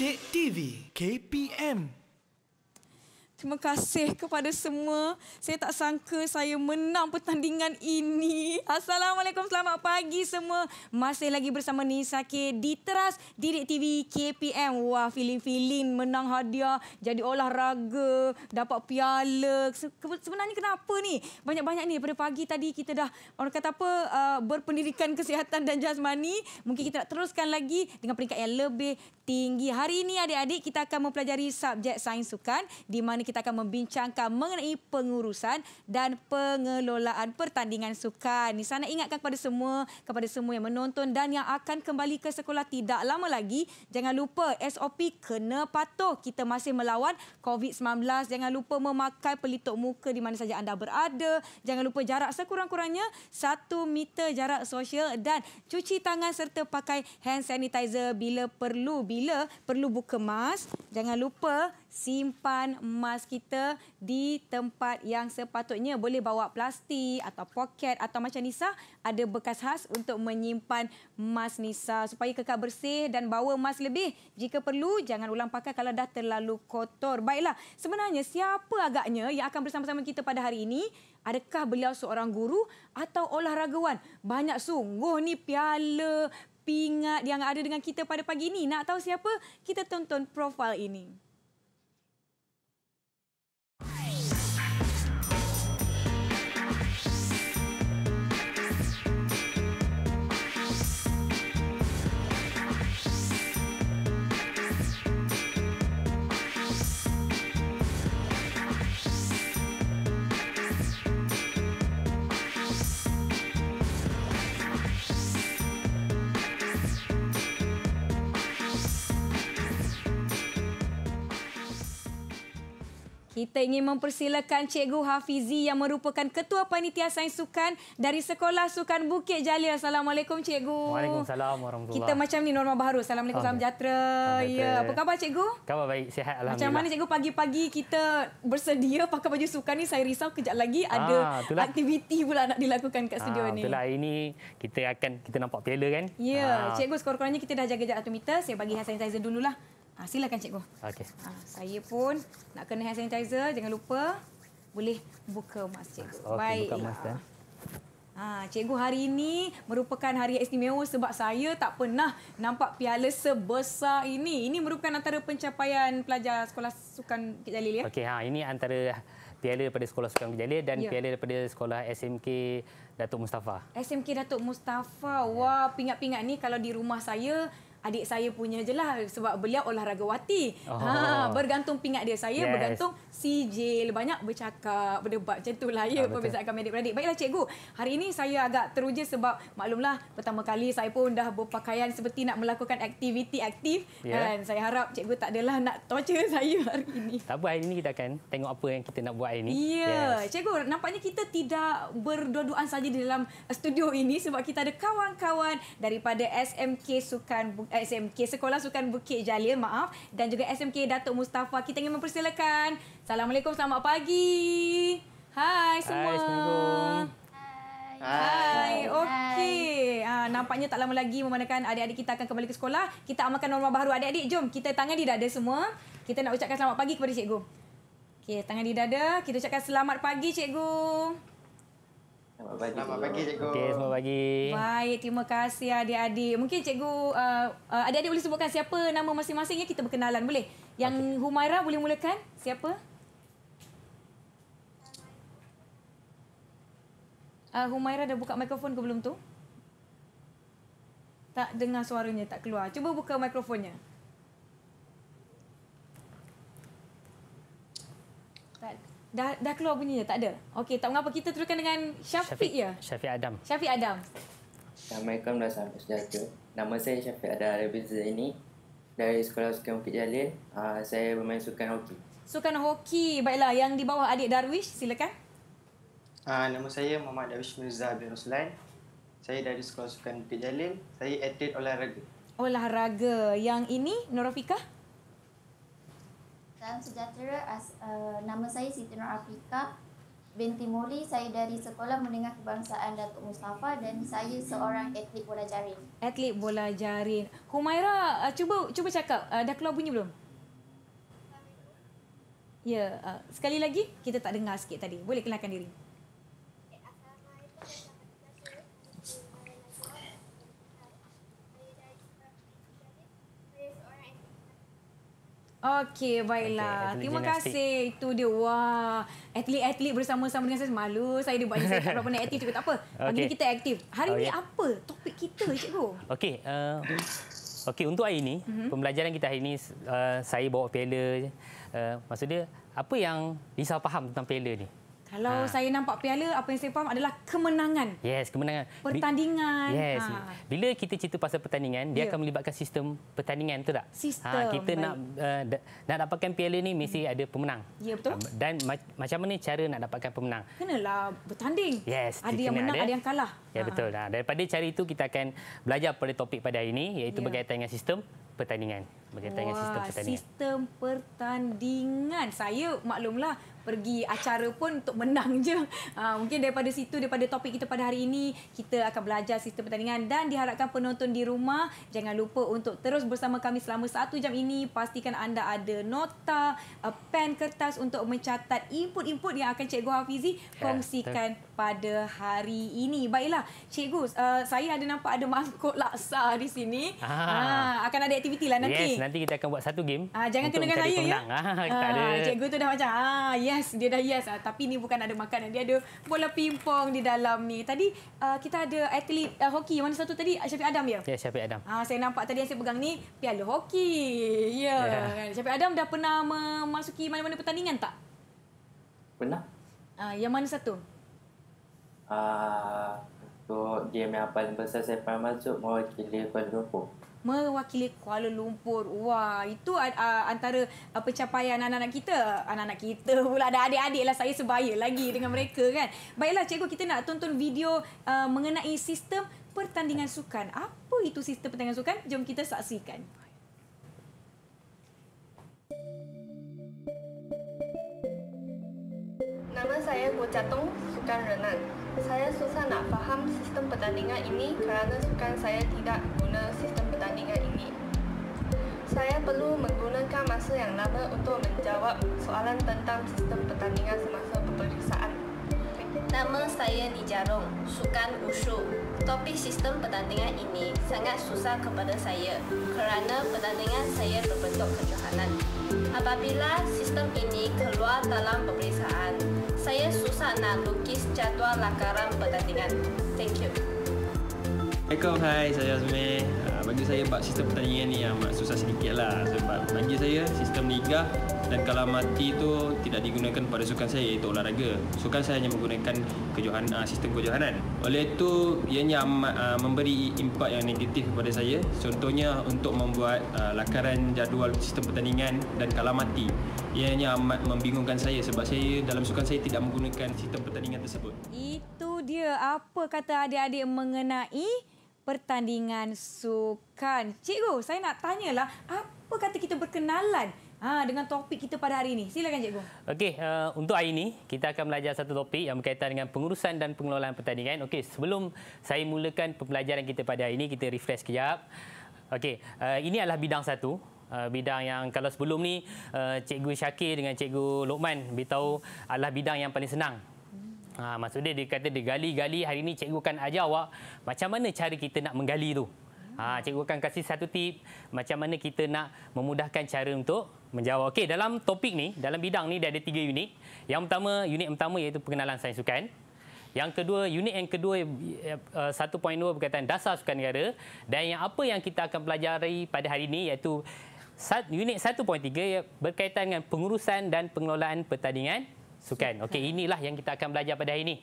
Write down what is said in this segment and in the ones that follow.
Pendek TV KPM Terima kasih kepada semua. Saya tak sangka saya menang pertandingan ini. Assalamualaikum, selamat pagi semua. Masih lagi bersama Nisa K di Teras Didik TV KPM. Wah, feeling-feeling menang hadiah. Jadi olahraga, dapat piala. Sebenarnya kenapa ni? Banyak-banyak ni pada pagi tadi kita dah orang kata apa uh, berpendidikan kesihatan dan jasmani. Mungkin kita nak teruskan lagi dengan peringkat yang lebih tinggi. Hari ini adik-adik kita akan mempelajari subjek sains sukan di mana kita akan membincangkan mengenai pengurusan dan pengelolaan pertandingan sukan. Di sana ingatkan kepada semua, kepada semua yang menonton dan yang akan kembali ke sekolah tidak lama lagi, jangan lupa SOP kena patuh. Kita masih melawan COVID-19. Jangan lupa memakai pelitup muka di mana saja anda berada. Jangan lupa jarak sekurang-kurangnya 1 meter jarak sosial dan cuci tangan serta pakai hand sanitizer bila perlu. Bila perlu buka mask, jangan lupa simpan emas kita di tempat yang sepatutnya. Boleh bawa plastik atau poket atau macam Nisa ada bekas khas untuk menyimpan emas Nisa supaya kekal bersih dan bawa emas lebih. Jika perlu jangan ulang pakai kalau dah terlalu kotor. Baiklah, sebenarnya siapa agaknya yang akan bersama-sama kita pada hari ini? Adakah beliau seorang guru atau olahragawan? Banyak sungguh ni piala pingat yang ada dengan kita pada pagi ini. Nak tahu siapa? Kita tonton profil ini. kita ingin mempersilakan Cikgu Hafizi yang merupakan Ketua Panitia Sains Sukan dari Sekolah Sukan Bukit Jalil. Assalamualaikum Cikgu. Waalaikumsalam warahmatullahi. Kita macam ni norma baru. Assalamualaikum salam sejahtera. Ya, apa khabar Cikgu? Khabar baik, sihat alhamdulillah. Macam mana Cikgu pagi-pagi kita bersedia pakai baju sukan ni? Saya risau kejap lagi ah, ada ha, aktiviti pula nak dilakukan kat studio ha, ni. Betul lah, ini kita akan kita nampak piala kan? Ya, ha. Cikgu skor-skornya kita dah jaga jarak 1 meter. Saya bagi hand sanitizer lah. Ha, silakan cikgu. Okay. Ha, ah, saya pun nak kena hand sanitizer. Jangan lupa boleh buka mask cikgu. Ah, okay, Baik. Buka mask, ya. Ha, cikgu hari ini merupakan hari yang istimewa sebab saya tak pernah nampak piala sebesar ini. Ini merupakan antara pencapaian pelajar sekolah sukan Bukit Jalil ya. Okey ha ini antara piala daripada sekolah sukan Bukit Jalil dan ya. piala daripada sekolah SMK Datuk Mustafa. SMK Datuk Mustafa. Wah, pingat-pingat ni kalau di rumah saya adik saya punya je lah sebab beliau olahragawati. Oh. Ha, bergantung pingat dia. Saya yes. bergantung CJ. Banyak bercakap, berdebat. Macam itulah ya ha, perbezaan kami adik-beradik. Baiklah cikgu, hari ini saya agak teruja sebab maklumlah pertama kali saya pun dah berpakaian seperti nak melakukan aktiviti aktif. Yeah. Kan? Saya harap cikgu tak adalah nak torture saya hari ini. Tak apa, hari ini kita akan tengok apa yang kita nak buat hari ini. Ya, yeah. yes. cikgu nampaknya kita tidak berdua-duaan saja di dalam studio ini sebab kita ada kawan-kawan daripada SMK Sukan Bukit SMK Sekolah Sukan Bukit Jalil, maaf, dan juga SMK Datuk Mustafa. Kita ingin mempersilakan. Assalamualaikum, selamat pagi. Hai semua. Hai, Assalamualaikum. Hai. Hai. Hai. Okey. Ah, ha, nampaknya tak lama lagi memandangkan adik-adik kita akan kembali ke sekolah. Kita amalkan norma baru adik-adik. Jom, kita tangan di dada semua. Kita nak ucapkan selamat pagi kepada cikgu. Okey, tangan di dada. Kita ucapkan selamat pagi, cikgu. Selamat, selamat pagi cikgu. Okey, selamat pagi. Baik, terima kasih adik-adik. Mungkin cikgu adik-adik uh, uh, boleh sebutkan siapa nama masing-masing ya kita berkenalan boleh. Yang okay. Humaira boleh mulakan? Siapa? Uh, Humaira dah buka mikrofon ke belum tu? Tak dengar suaranya, tak keluar. Cuba buka mikrofonnya. Dah, dah keluar bunyinya? Tak ada? Okey, tak mengapa. Kita teruskan dengan Syafiq, Syafiq ya? Syafiq Adam. Syafiq Adam. Assalamualaikum dan salam sejahtera. Nama saya Syafiq Adam Arabi Zaini. Dari Sekolah Sukan Bukit Jalil, uh, saya bermain sukan hoki. Sukan hoki. Baiklah, yang di bawah adik Darwish, silakan. Uh, nama saya Muhammad Darwish Mirza bin Ruslan. Saya dari Sekolah Sukan Bukit Jalil. Saya atlet olahraga. Olahraga. Yang ini, Norafika? Salam sejahtera. As, uh, nama saya Siti Nur Afika binti Muli. Saya dari Sekolah Menengah Kebangsaan Datuk Mustafa dan saya seorang atlet bola jaring. Atlet bola jaring. Humaira, uh, cuba cuba cakap. Uh, dah keluar bunyi belum? Ya, uh, sekali lagi kita tak dengar sikit tadi. Boleh kenalkan diri. Okey, baiklah. Okay, Terima kasih. Itu dia. Wah. Atlet-atlet bersama-sama dengan saya. Malu saya dia buat saya berapa nak aktif. Cukup tak apa. Hari ini kita aktif. Hari okay. Oh, ini ya. apa topik kita, Cikgu? Okey. Uh, Okey, untuk hari ini, mm-hmm. pembelajaran kita hari ini, uh, saya bawa pela. Uh, maksud apa yang Lisa faham tentang pela ni? Kalau ha. saya nampak piala, apa yang saya faham adalah kemenangan. Yes, kemenangan. Pertandingan. Yes. Ha. Bila kita cerita pasal pertandingan, yeah. dia ya. akan melibatkan sistem pertandingan, betul tak? Ha, sistem. Ha, kita nak, uh, nak dapatkan piala ni mesti hmm. ada pemenang. Ya, yeah, betul. Dan ma macam mana cara nak dapatkan pemenang? Kenalah bertanding. Yes. Ada yang menang, ada. ada yang kalah. Ya, ha. betul. Ha. Ha. Daripada cara itu, kita akan belajar pada topik pada hari ini, iaitu yeah. berkaitan dengan sistem pertandingan. Berkaitan dengan sistem pertandingan. Sistem pertandingan. Saya maklumlah pergi acara pun untuk menang je. Ha, mungkin daripada situ, daripada topik kita pada hari ini, kita akan belajar sistem pertandingan dan diharapkan penonton di rumah jangan lupa untuk terus bersama kami selama satu jam ini. Pastikan anda ada nota, eh, pen, kertas untuk mencatat input-input yang akan Cikgu Hafizi ya, kongsikan. Yeah, pada hari ini. Baiklah, Cikgu, uh, eh, saya ada nampak ada mangkuk laksa di sini. Ha, akan ada aktiviti lah nanti. Yes, nanti kita akan buat satu game. Ah, jangan kena dengan saya. Ya? Ha, ah, Cikgu tu dah macam, ah, yes, dia dah yes. Ah, tapi ni bukan ada makanan, dia ada bola pimpong di dalam ni. Tadi uh, kita ada atlet uh, hoki, mana satu tadi? Syafiq Adam ya? Ya, Syafiq Adam. Ah, saya nampak tadi yang saya pegang ni, piala hoki. Ya. Yeah. Yeah. Syafiq Adam dah pernah memasuki mana-mana pertandingan tak? Pernah. Ah, yang mana satu? untuk ah, game yang paling besar saya pernah masuk mewakili Kuala Lumpur. Mewakili Kuala Lumpur. Wah, itu uh, antara uh, pencapaian anak-anak kita. Anak-anak kita pula ada adik-adik lah. Saya sebaya lagi dengan mereka kan. Baiklah, cikgu kita nak tonton video uh, mengenai sistem pertandingan sukan. Apa itu sistem pertandingan sukan? Jom kita saksikan. Nama saya Bu Catung, sukan renang. Saya susah nak faham sistem pertandingan ini kerana sukan saya tidak guna sistem pertandingan ini. Saya perlu menggunakan masa yang lama untuk menjawab soalan tentang sistem pertandingan semasa peperiksaan. Nama saya Nijarong, sukan Ushu. Topik sistem pertandingan ini sangat susah kepada saya kerana pertandingan saya berbentuk kejohanan. Apabila sistem ini keluar dalam pemeriksaan, saya susah nak lukis jadual lakaran pertandingan. Thank you. Assalamualaikum, hai saya Azmi. Ah, bagi saya bab sistem pertandingan ni amat susah sedikit lah sebab bagi saya sistem liga dan kalau mati itu tidak digunakan pada sukan saya iaitu olahraga. Sukan saya hanya menggunakan kejohan, uh, sistem kejohanan. Oleh itu, ianya amat uh, memberi impak yang negatif kepada saya. Contohnya untuk membuat uh, lakaran jadual sistem pertandingan dan kalau mati. Ianya amat membingungkan saya sebab saya dalam sukan saya tidak menggunakan sistem pertandingan tersebut. Itu dia apa kata adik-adik mengenai pertandingan sukan. Cikgu, saya nak tanyalah apa kata kita berkenalan Ha, dengan topik kita pada hari ini. Silakan Cikgu. Okey, uh, untuk hari ini kita akan belajar satu topik yang berkaitan dengan pengurusan dan pengelolaan pertandingan. Okey, sebelum saya mulakan pembelajaran kita pada hari ini, kita refresh kejap. Okey, uh, ini adalah bidang satu. Uh, bidang yang kalau sebelum ni uh, Cikgu Syakir dengan Cikgu Lokman beritahu adalah bidang yang paling senang. Ha, maksud dia, dia kata dia gali-gali. Hari ini cikgu akan ajar awak macam mana cara kita nak menggali tu. Ha, cikgu akan kasih satu tip macam mana kita nak memudahkan cara untuk menjawab. Okey, dalam topik ni, dalam bidang ni dia ada tiga unit. Yang pertama, unit pertama iaitu pengenalan sains sukan. Yang kedua, unit yang kedua 1.2 eh, eh, berkaitan dasar sukan negara dan yang apa yang kita akan pelajari pada hari ini iaitu unit 1.3 berkaitan dengan pengurusan dan pengelolaan pertandingan sukan. Okey, inilah yang kita akan belajar pada hari ini.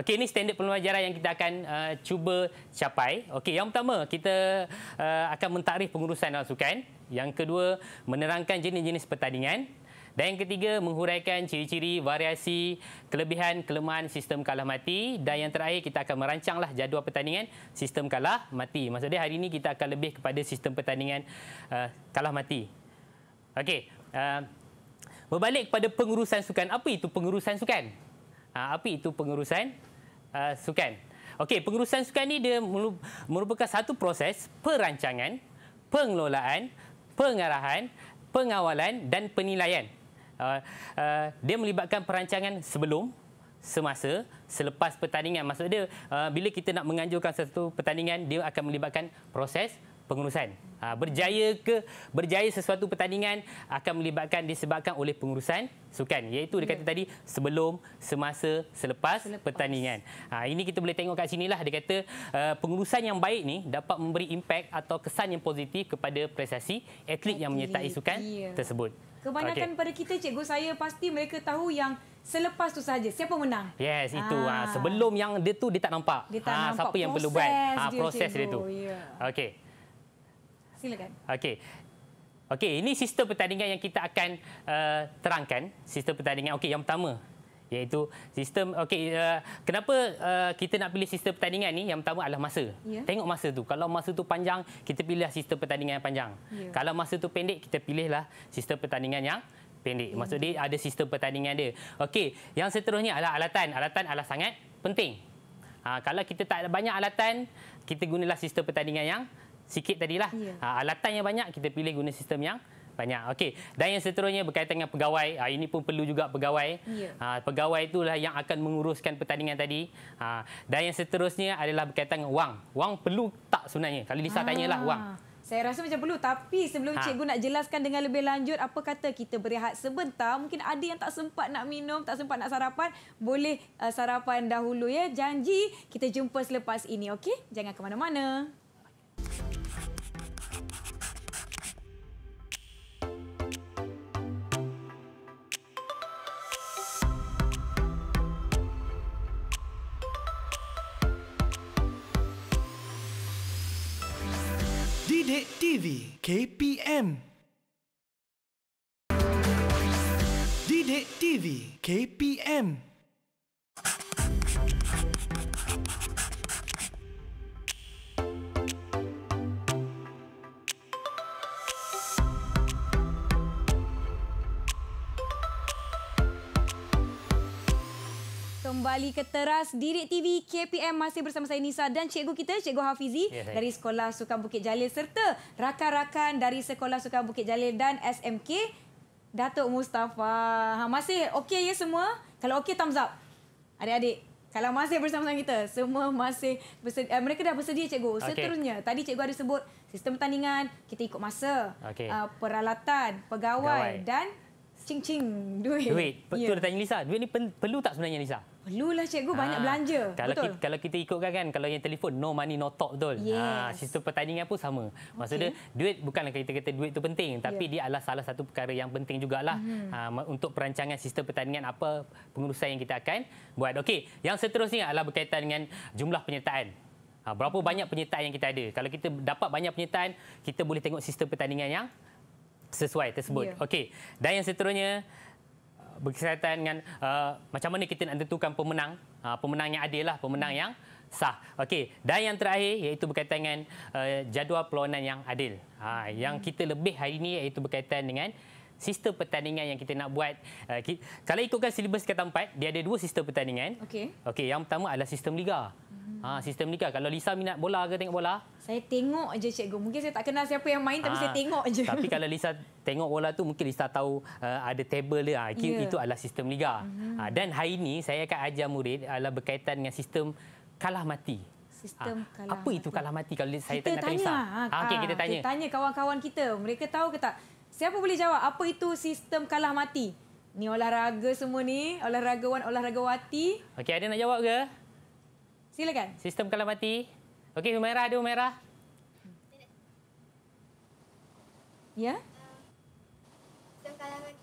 Okey, ini standard pembelajaran yang kita akan uh, cuba capai. Okey, yang pertama, kita uh, akan mentarif pengurusan dalam sukan. Yang kedua, menerangkan jenis-jenis pertandingan. Dan yang ketiga, menghuraikan ciri-ciri variasi kelebihan kelemahan sistem kalah mati. Dan yang terakhir, kita akan merancanglah jadual pertandingan sistem kalah mati. Maksudnya hari ini kita akan lebih kepada sistem pertandingan uh, kalah mati. Okey, uh, berbalik kepada pengurusan sukan. Apa itu pengurusan sukan? Uh, apa itu pengurusan uh, sukan? Okey, pengurusan sukan ini dia merupakan satu proses perancangan, pengelolaan, pengarahan, pengawalan dan penilaian. Uh, uh, dia melibatkan perancangan sebelum, semasa, selepas pertandingan. Maksud dia, uh, bila kita nak menganjurkan satu pertandingan, dia akan melibatkan proses pengurusan. Ha, berjaya ke berjaya sesuatu pertandingan akan melibatkan disebabkan oleh pengurusan sukan iaitu dia kata yeah. tadi sebelum semasa selepas, selepas. pertandingan. Ha, ini kita boleh tengok kat sinilah dia kata uh, pengurusan yang baik ni dapat memberi impak atau kesan yang positif kepada prestasi atlet, yang menyertai sukan yeah. tersebut. Kebanyakan okay. pada kita cikgu saya pasti mereka tahu yang selepas tu saja siapa menang. Yes itu ha. Ha, sebelum yang dia tu dia tak nampak. Dia tak ha, nampak siapa yang perlu buat ha, proses dia, dia tu. Yeah. Okey silakan. Okey. Okey, ini sistem pertandingan yang kita akan uh, terangkan. Sistem pertandingan okey yang pertama iaitu sistem okey uh, kenapa uh, kita nak pilih sistem pertandingan ni yang pertama adalah masa. Yeah. Tengok masa tu. Kalau masa tu panjang, kita pilih sistem pertandingan yang panjang. Yeah. Kalau masa tu pendek, kita pilihlah sistem pertandingan yang pendek. Ya. Maksud dia ada sistem pertandingan dia. Okey, yang seterusnya adalah alatan. Alatan adalah sangat penting. Ha, kalau kita tak ada banyak alatan, kita gunalah sistem pertandingan yang sikit tadilah. Ya. Ha, alatan yang banyak kita pilih guna sistem yang banyak. Okey. Dan yang seterusnya berkaitan dengan pegawai. Ha, ini pun perlu juga pegawai. Ya. Ha, pegawai itulah yang akan menguruskan pertandingan tadi. Ha, dan yang seterusnya adalah berkaitan dengan wang. Wang perlu tak sebenarnya? Kalau Lisa ha. tanyalah wang. Saya rasa macam perlu tapi sebelum ha. cikgu nak jelaskan dengan lebih lanjut apa kata kita berehat sebentar mungkin ada yang tak sempat nak minum tak sempat nak sarapan boleh uh, sarapan dahulu ya janji kita jumpa selepas ini okey jangan ke mana-mana KPM. Didik TV KPM. kembali ke teras Dirik TV KPM masih bersama saya Nisa dan cikgu kita cikgu Hafizi yeah, dari Sekolah Sukan Bukit Jalil serta rakan-rakan dari Sekolah Sukan Bukit Jalil dan SMK Datuk Mustafa. Ha masih okey ya semua? Kalau okey thumbs up. Adik-adik kalau masih bersama-sama kita, semua masih bersedia. Eh, mereka dah bersedia, Cikgu. Seterusnya, tadi Cikgu ada sebut sistem pertandingan, kita ikut masa, okay. uh, eh, peralatan, pegawai, pegawai. dan cing-cing duit. Duit. Betul yeah. tanya Lisa. Duit ni perlu tak sebenarnya, Lisa? Perlulah cikgu banyak ha, belanja. Kalau betul. Kita, kalau kita ikutkan kan kalau yang telefon no money no talk betul. Ah, yes. Ha sistem pertandingan pun sama. Maksudnya okay. duit bukanlah kita kata duit tu penting tapi yeah. dia adalah salah satu perkara yang penting jugalah hmm. ha, untuk perancangan sistem pertandingan apa pengurusan yang kita akan buat. Okey, yang seterusnya adalah berkaitan dengan jumlah penyertaan. Ha, berapa hmm. banyak penyertaan yang kita ada? Kalau kita dapat banyak penyertaan, kita boleh tengok sistem pertandingan yang sesuai tersebut. Yeah. Okey. Dan yang seterusnya berkaitan dengan uh, macam mana kita nak tentukan pemenang, uh, pemenang yang adil lah, pemenang yang sah. Okey, dan yang terakhir iaitu berkaitan dengan uh, jadual perlawanan yang adil. Uh, yang hmm. kita lebih hari ini iaitu berkaitan dengan sistem pertandingan yang kita nak buat. Uh, kita, kalau ikutkan silibus kata 4, dia ada dua sistem pertandingan. Okey. Okey, yang pertama adalah sistem liga. Ha, sistem ni kan, kalau Lisa minat bola ke tengok bola? Saya tengok aja cikgu. Mungkin saya tak kenal siapa yang main tapi ha, saya tengok aja. Tapi kalau Lisa tengok bola tu mungkin Lisa tahu uh, ada table dia. Ha, yeah. Itu adalah sistem liga. uh Ha, dan hari ini saya akan ajar murid adalah berkaitan dengan sistem kalah mati. Sistem ha, kalah. Apa mati. itu kalah mati kalau saya kita tanya Lisa? ha, ha okay, kita tanya. Kita tanya kawan-kawan kita. Mereka tahu ke tak? Siapa boleh jawab apa itu sistem kalah mati? Ni olahraga semua ni, olahragawan, olahragawati. Okey, ada nak jawab ke? Silakan. Sistem kalau mati. Okey, Humaira ada Humaira. Ya? Eh, sistem kalau mati.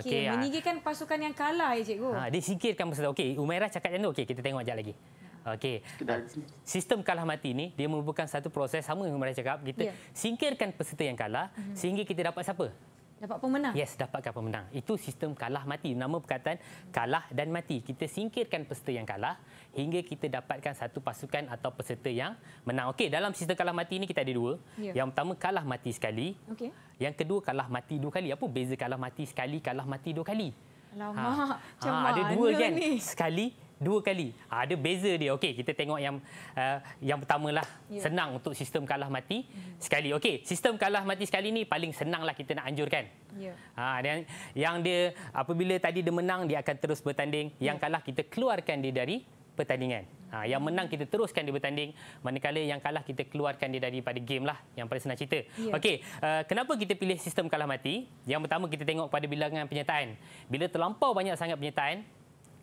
Okey, okay, meninggikan ah. pasukan yang kalah ya cikgu. Ha, disingkirkan peserta. Okey, Umairah cakap macam tu. Okey, kita tengok jap lagi. Okey. Sistem kalah mati ni dia merupakan satu proses sama yang mereka cakap kita yeah. singkirkan peserta yang kalah mm-hmm. sehingga kita dapat siapa? Dapat pemenang. Yes, dapatkan pemenang. Itu sistem kalah mati. Nama perkataan kalah dan mati. Kita singkirkan peserta yang kalah hingga kita dapatkan satu pasukan atau peserta yang menang. Okey, dalam sistem kalah mati ini kita ada dua. Yeah. Yang pertama kalah mati sekali. Okey. Yang kedua kalah mati dua kali. Apa beza kalah mati sekali, kalah mati dua kali? Alamak, ha. ha, ada dua kan? ni? Sekali dua kali. Ha, ada beza dia. Okey, kita tengok yang uh, yang pertamalah yeah. senang untuk sistem kalah mati mm-hmm. sekali. Okey, sistem kalah mati sekali ni paling senang lah kita nak anjurkan. Ya. Yeah. Ha, dan yang dia apabila tadi dia menang dia akan terus bertanding. Yeah. Yang kalah kita keluarkan dia dari pertandingan. Ha, yang menang kita teruskan dia bertanding manakala yang kalah kita keluarkan dia daripada game lah yang paling senang cerita. Yeah. Okey, uh, kenapa kita pilih sistem kalah mati? Yang pertama kita tengok pada bilangan penyertaan. Bila terlampau banyak sangat penyertaan,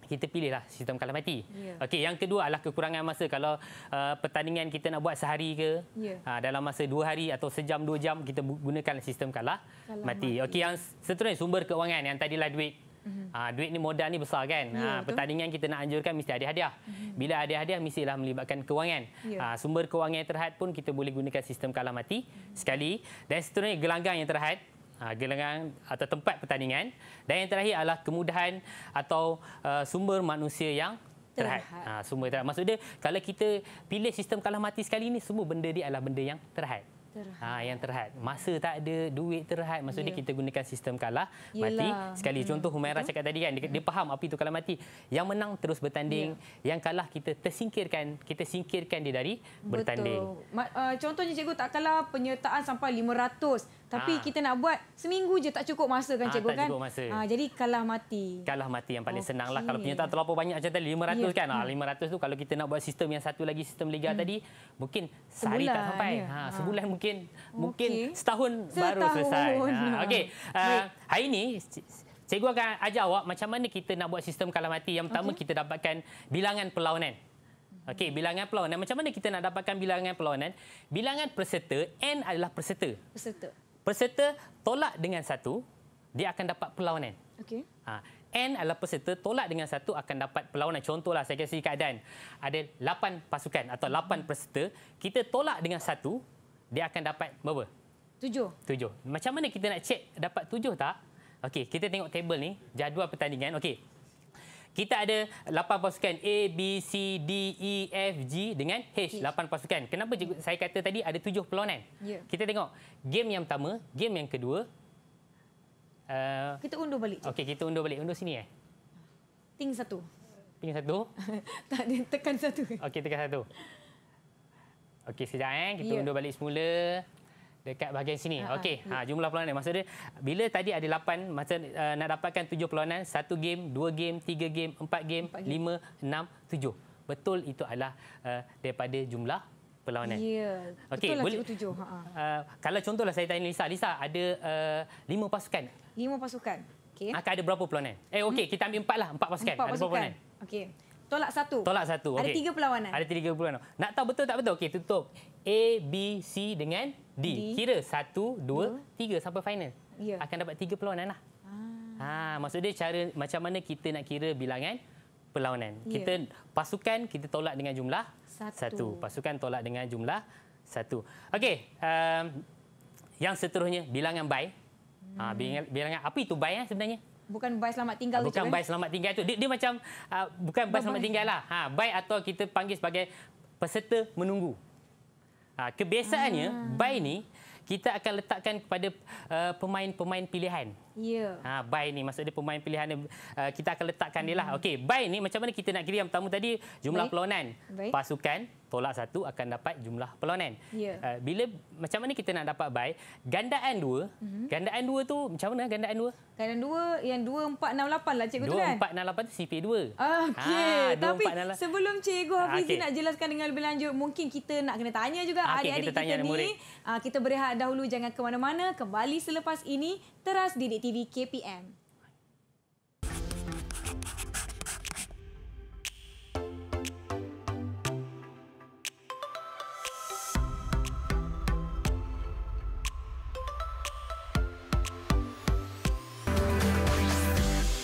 kita pilihlah sistem kalah mati. Yeah. Okey, yang kedua adalah kekurangan masa. Kalau uh, pertandingan kita nak buat sehari ke, yeah. uh, dalam masa dua hari atau sejam, dua jam, kita gunakan sistem kalah, kalah mati. mati. Okey, yang seterusnya sumber keuangan yang tadi lah duit. Uh, duit ni modal ni besar kan. Yeah, ya, uh, pertandingan kita nak anjurkan mesti ada hadiah. Mm-hmm. Bila ada hadiah mesti lah melibatkan kewangan. Yeah. Ya. Uh, sumber kewangan yang terhad pun kita boleh gunakan sistem kalah mati mm-hmm. sekali. Dan seterusnya gelanggang yang terhad. Ha, gelanggang atau tempat pertandingan dan yang terakhir adalah kemudahan atau uh, sumber manusia yang terhad. Ha, sumber terhad. Maksud dia kalau kita pilih sistem kalah mati sekali ini, semua benda dia adalah benda yang terhad. Terhad. Ha, yang terhad. Masa tak ada, duit terhad. Maksudnya yeah. kita gunakan sistem kalah Yelah. mati sekali. Hmm. Contoh Humaira hmm. cakap tadi kan, dia, dia faham apa itu kalah mati. Yang menang terus bertanding. Yeah. Yang kalah kita tersingkirkan. Kita singkirkan dia dari Betul. bertanding. Ma- uh, contohnya cikgu, tak kalah penyertaan sampai 500. Tapi ha. kita nak buat seminggu je tak cukup masa kan ah, cikgu tak kan? Cukup masa. Ha, jadi kalah mati. Kalah mati yang paling okay. senang lah. Kalau penyertaan terlalu banyak macam tadi, 500 ya. kan? Ha, hmm. 500 tu kalau kita nak buat sistem yang satu lagi, sistem Liga hmm. tadi, mungkin sehari sebulan, tak sampai. Ya. Ha, sebulan ha. mungkin mungkin setahun, setahun baru selesai. Ha, Okey, uh, hari ini... Cikgu akan ajar awak macam mana kita nak buat sistem kalah mati. Yang pertama, okay. kita dapatkan bilangan perlawanan. Okey, bilangan perlawanan. Macam mana kita nak dapatkan bilangan perlawanan? Bilangan peserta, N adalah peserta. Peserta. Peserta tolak dengan satu, dia akan dapat perlawanan. Okey. Ha, N adalah peserta tolak dengan satu akan dapat perlawanan. Contohlah saya kasi keadaan. Ada lapan pasukan atau lapan hmm. peserta. Kita tolak dengan satu, dia akan dapat berapa? Tujuh. Tujuh. Macam mana kita nak cek dapat tujuh tak? Okey, kita tengok table ni. Jadual pertandingan. Okey, kita ada 8 pasukan A, B, C, D, E, F, G dengan H. H. 8 pasukan. Kenapa cikgu, saya kata tadi ada 7 peluang kan? Ya. Kita tengok game yang pertama, game yang kedua. Uh, kita undur balik. Okey, kita undur balik. Undur sini eh. Ting satu. Ting satu. tak, ada tekan satu. Okey, tekan satu. Okey, sekejap eh. Kita ya. undur balik semula dekat bahagian sini. Ha, ha. Okey, ha, jumlah perlawanan. Maksud dia, bila tadi ada 8, masa uh, nak dapatkan 7 perlawanan, Satu game, dua game, tiga game, empat game, lima, enam, tujuh. Betul itu adalah uh, daripada jumlah perlawanan. Ya, yeah. okay, betul lah Ha, Uh, kalau contohlah saya tanya Lisa, Lisa ada uh, pasukan. Lima pasukan. Okay. Maka ada berapa perlawanan? Eh, okey, hmm. kita ambil empat lah, Empat pasukan. Empat pasukan. pasukan. Okey. Tolak satu. Tolak satu. Okay. Ada tiga perlawanan. Ada tiga perlawanan. Nak tahu betul tak betul? Okey, tutup. A, B, C dengan D. D. Kira satu, dua, dua, tiga sampai final. Ya. Akan dapat tiga perlawanan lah. Ah. Ha, maksud dia cara macam mana kita nak kira bilangan perlawanan. Ya. Kita pasukan kita tolak dengan jumlah satu. satu. Pasukan tolak dengan jumlah satu. Okey, um, yang seterusnya bilangan by. Ha, hmm. Ha, bilangan, bilangan apa itu by eh, sebenarnya? Bukan by selamat tinggal. Ha, bukan by eh? selamat tinggal itu. Dia, dia macam uh, bukan by selamat tinggal lah. Ha, by atau kita panggil sebagai peserta menunggu. Ha, kebiasaannya, hmm. Ah. buy ni kita akan letakkan kepada uh, pemain-pemain uh, pilihan. Yeah. Ha, buy ni maksudnya pemain pilihan uh, kita akan letakkan mm. dia lah. Hmm. Okay, buy ni macam mana kita nak kira yang pertama tadi jumlah Baik. pelonan Baik. pasukan tolak satu akan dapat jumlah pelonan. Yeah. Uh, bila macam mana kita nak dapat buy gandaan dua, mm-hmm. gandaan dua tu macam mana gandaan dua? Gandaan dua yang dua empat enam lapan lah cikgu tu kan? Dua empat enam lapan tu CP dua. Okay, ha, ah, tapi 2, 4, sebelum cikgu Hafiz okay. nak jelaskan dengan lebih lanjut, mungkin kita nak kena tanya juga okay, adik-adik kita, kita, kita ni. Uh, kita berehat dahulu, jangan ke mana-mana. Kembali selepas ini, Teras Didik TV KPM.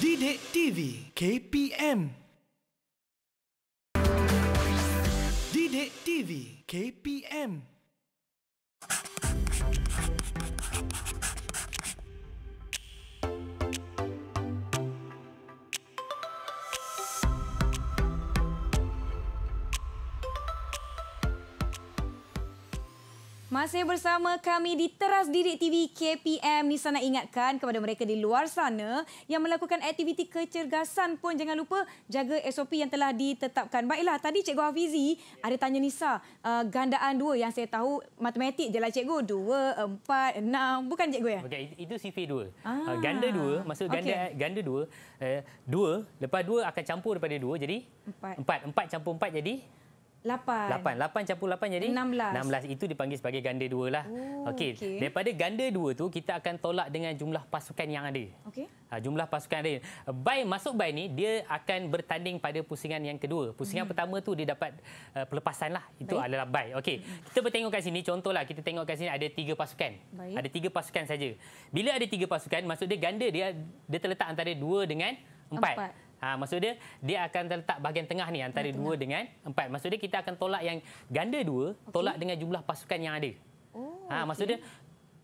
Didik TV KPM. TV KPM. Masih bersama kami di Teras Didik TV KPM. Nisa nak ingatkan kepada mereka di luar sana yang melakukan aktiviti kecergasan pun jangan lupa jaga SOP yang telah ditetapkan. Baiklah, tadi Cikgu Hafizi ada tanya Nisa, uh, gandaan dua yang saya tahu matematik je lah Cikgu. Dua, empat, enam. Bukan Cikgu ya? Okay, itu sifir dua. Ah. Uh, ganda dua, maksud ganda eh, ganda dua. Uh, dua, lepas dua akan campur daripada dua jadi? Empat. Empat, empat campur empat jadi? Lapan. Lapan. Lapan campur lapan jadi? Enam belas. Enam belas itu dipanggil sebagai ganda dua lah. Oh, okey. Okay. Daripada ganda dua tu kita akan tolak dengan jumlah pasukan yang ada. Okey. Ha, jumlah pasukan ada. By, masuk by ni, dia akan bertanding pada pusingan yang kedua. Pusingan hmm. pertama tu dia dapat uh, pelepasan lah. Itu Baik. adalah by. Okey. Kita bertengok kat sini. lah. kita tengok kat sini ada tiga pasukan. Baik. Ada tiga pasukan saja. Bila ada tiga pasukan, maksud dia ganda dia, dia terletak antara dua dengan empat. empat. Ha, maksud dia, dia akan terletak bahagian tengah ni antara tengah. dua dengan empat. Maksud dia, kita akan tolak yang ganda dua, okay. tolak dengan jumlah pasukan yang ada. Oh, ha, okay. Maksud dia,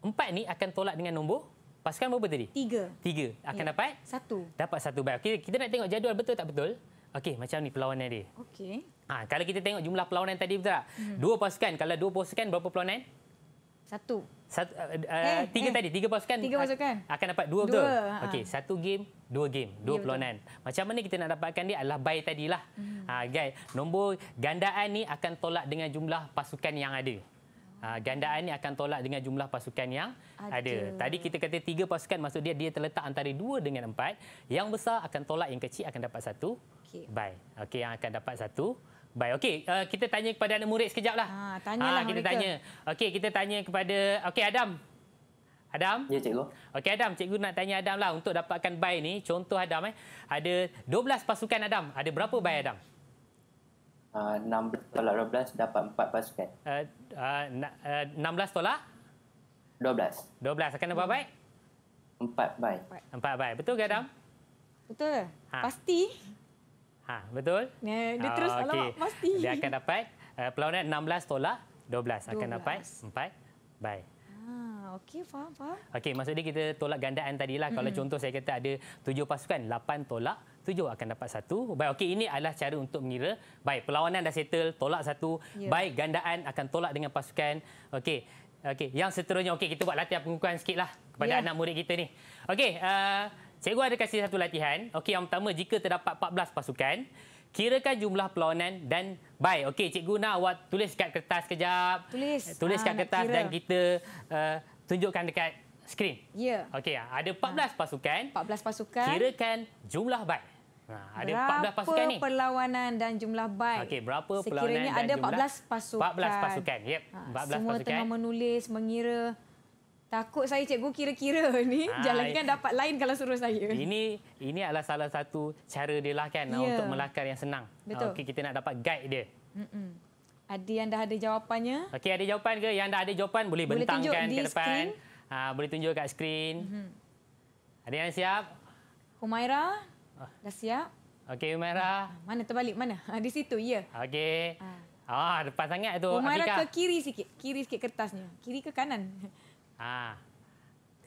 empat ni akan tolak dengan nombor pasukan berapa tadi? Tiga. Tiga. Akan ya. dapat? Satu. Dapat satu. Baik. Okay, kita nak tengok jadual betul tak betul? Okey, macam ni perlawanan dia. Okey. Ha, kalau kita tengok jumlah perlawanan tadi betul tak? Hmm. Dua pasukan. Kalau dua pasukan, berapa perlawanan? Satu satu, uh, eh, tiga eh. tadi, tiga pasukan, tiga pasukan akan dapat dua, dua betul? Ha. Okey, satu game, dua game, dua yeah, peluangan. Macam mana kita nak dapatkan dia adalah buy tadilah. Hmm. Ha, guys, nombor gandaan ni akan tolak dengan jumlah pasukan yang ada. Ha, gandaan ni akan tolak dengan jumlah pasukan yang ada. ada. Tadi kita kata tiga pasukan, maksud dia dia terletak antara dua dengan empat. Yang besar akan tolak, yang kecil akan dapat satu okay. buy. Okey, yang akan dapat satu Baik, okey. Uh, kita tanya kepada anak murid sekejap lah. Ha, tanyalah ha, kita mereka. tanya. Okey, kita tanya kepada okey Adam. Adam? Ya, cikgu. Okey, Adam. Cikgu nak tanya Adam lah untuk dapatkan bay ni. Contoh Adam eh. Ada 12 pasukan Adam. Ada berapa bay Adam? Uh, ah, 16 lah. eh, eh, tolak 12 dapat 4 pasukan. Uh, uh, uh, 16 tolak? 12. 12. Akan dapat bay? 4 bay. 4 bay. Betul ke Adam? Betul. Ha. Pasti. Ha, betul? Ya, dia ha, terus oh, okay. alamak pasti. Dia akan dapat uh, pelawanan 16 tolak 12. 12. Akan dapat 4 by. Ah, okey, faham, faham. Okey, maksudnya kita tolak gandaan tadi lah. Kalau contoh saya kata ada tujuh pasukan, lapan tolak, tujuh akan dapat satu. Baik, okey, ini adalah cara untuk mengira. Baik, perlawanan dah settle, tolak satu. Ya. Yeah. Baik, gandaan akan tolak dengan pasukan. Okey, okey. Yang seterusnya, okey, kita buat latihan pengukuhan sikit lah kepada yeah. anak murid kita ni. Okey, uh, Cikgu ada kasih satu latihan. Okey, yang pertama jika terdapat 14 pasukan, kirakan jumlah perlawanan dan bye. Okey, cikgu nak awak tulis kat kertas kejap. Tulis. Tulis kat ha, kertas dan kita uh, tunjukkan dekat skrin. Ya. Yeah. Okey, ah, ada 14 ha. pasukan. 14 pasukan. Kirakan jumlah bye. Ha, ada berapa 14 pasukan ni. Berapa perlawanan dan jumlah baik? Okey, berapa Sekiranya perlawanan dan jumlah? Sekiranya ada 14 pasukan. 14 pasukan. Yep. 14 ha, semua pasukan. Semua tengah menulis, mengira. Takut saya cikgu kira-kira ni ha, jalankan ya. dapat lain kalau suruh saya. Ini ini adalah salah satu cara dia lah kan yeah. untuk melakar yang senang. Ah, Betul. kita nak dapat guide dia. Mm -mm. Ada yang dah ada jawapannya. Okey, ada jawapan ke? Yang dah ada jawapan boleh, boleh bentangkan ke depan. Ha, boleh tunjuk kat skrin. Mm -hmm. Ada yang siap? Humaira, oh. dah siap. Okey, Humaira. Mana terbalik? Mana? Di situ, ya. Yeah. Okey. Ah, depan sangat tu. Humaira ke kiri sikit. Kiri sikit kertasnya. Kiri ke Kanan. Ah.